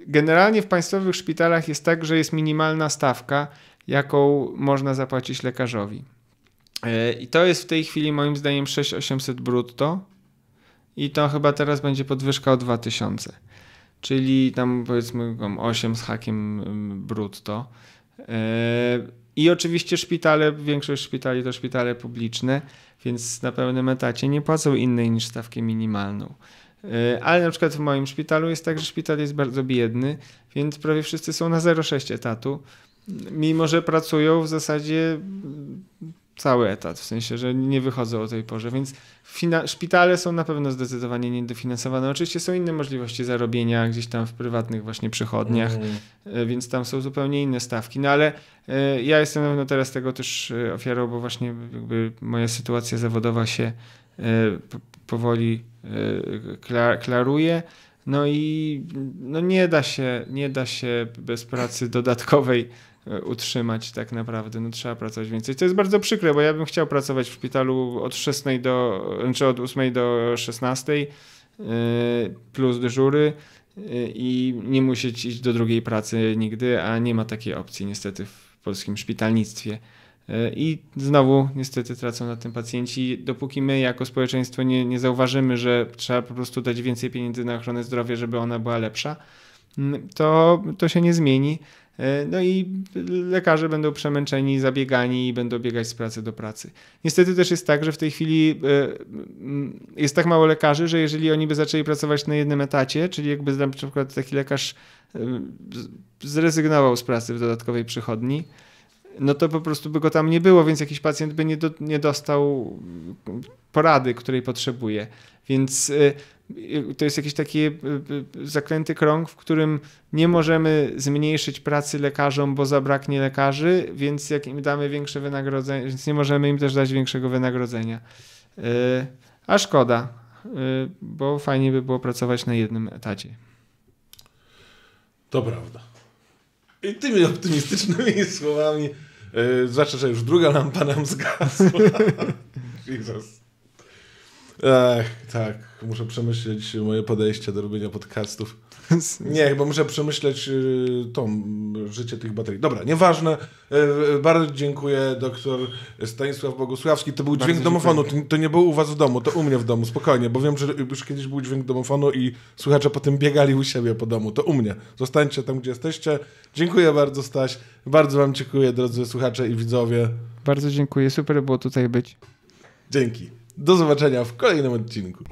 S2: generalnie w państwowych szpitalach jest tak, że jest minimalna stawka jaką można zapłacić lekarzowi. E, I to jest w tej chwili moim zdaniem 6800 brutto i to chyba teraz będzie podwyżka o 2000. Czyli tam powiedzmy 8 z hakiem mm, brutto. E, I oczywiście szpitale, większość szpitali to szpitale publiczne, więc na pełnym etacie nie płacą innej niż stawkę minimalną. E, ale na przykład w moim szpitalu jest tak, że szpital jest bardzo biedny, więc prawie wszyscy są na 0,6 etatu mimo że pracują w zasadzie cały etat, w sensie, że nie wychodzą o tej porze, więc szpitale są na pewno zdecydowanie niedofinansowane. Oczywiście są inne możliwości zarobienia gdzieś tam w prywatnych właśnie przychodniach, mm. więc tam są zupełnie inne stawki, no ale e, ja jestem na pewno teraz tego też e, ofiarą, bo właśnie moja sytuacja zawodowa się powoli klaruje. No i no nie da się, nie da się bez pracy dodatkowej E, utrzymać tak naprawdę. No trzeba pracować więcej. To jest bardzo przykre, bo ja bym chciał pracować w szpitalu od 6 do, znaczy od 8 do 16 e, plus dyżury e, i nie musieć iść do drugiej pracy nigdy, a nie ma takiej opcji niestety w polskim szpitalnictwie. I znowu niestety tracą na tym pacjenci. Dopóki my jako społeczeństwo nie, nie zauważymy, że trzeba po prostu dać więcej pieniędzy na ochronę zdrowia, żeby ona była lepsza, to, to się nie zmieni. E, no i lekarze będą przemęczeni, zabiegani i będą biegać z pracy do pracy. Niestety też jest tak, że w tej chwili e, jest tak mało lekarzy, że jeżeli oni by zaczęli pracować na jednym etacie, czyli jakby na przykład taki lekarz e, zrezygnował z pracy w dodatkowej przychodni, no to po prostu by go tam nie było, więc jakiś pacjent by nie, do, nie dostał porady, której potrzebuje. Więc to jest jakiś taki e, e, zaklęty krąg, w którym nie możemy zmniejszyć pracy lekarzom, bo zabraknie lekarzy, więc jak im damy większe wynagrodzenie, więc nie możemy im też dać większego wynagrodzenia. E, a szkoda, bo fajnie by było pracować na jednym etacie.
S1: To prawda. I tymi optymistycznymi słowami yy, znaczy, że już druga lampa nam zgasła. Jesus. Ech, tak muszę przemyśleć moje podejście do robienia podcastów. nie, chyba muszę przemyśleć y, to y, życie tych baterii. Dobra, nieważne. Y, bardzo dziękuję doktor Stanisław Bogusławski. To był Bardzo dźwięk domofonu. To, to, nie było u was w domu, to u mnie w domu, spokojnie, bo wiem, że już kiedyś był dźwięk domofonu i słuchacze potem biegali u siebie po domu. To u mnie. Zostańcie tam, gdzie jesteście. Dziękuję bardzo, Staś. Bardzo wam dziękuję, drodzy słuchacze i widzowie.
S2: Bardzo dziękuję. Super było tutaj być.
S1: Dzięki. Do zobaczenia w kolejnym odcinku.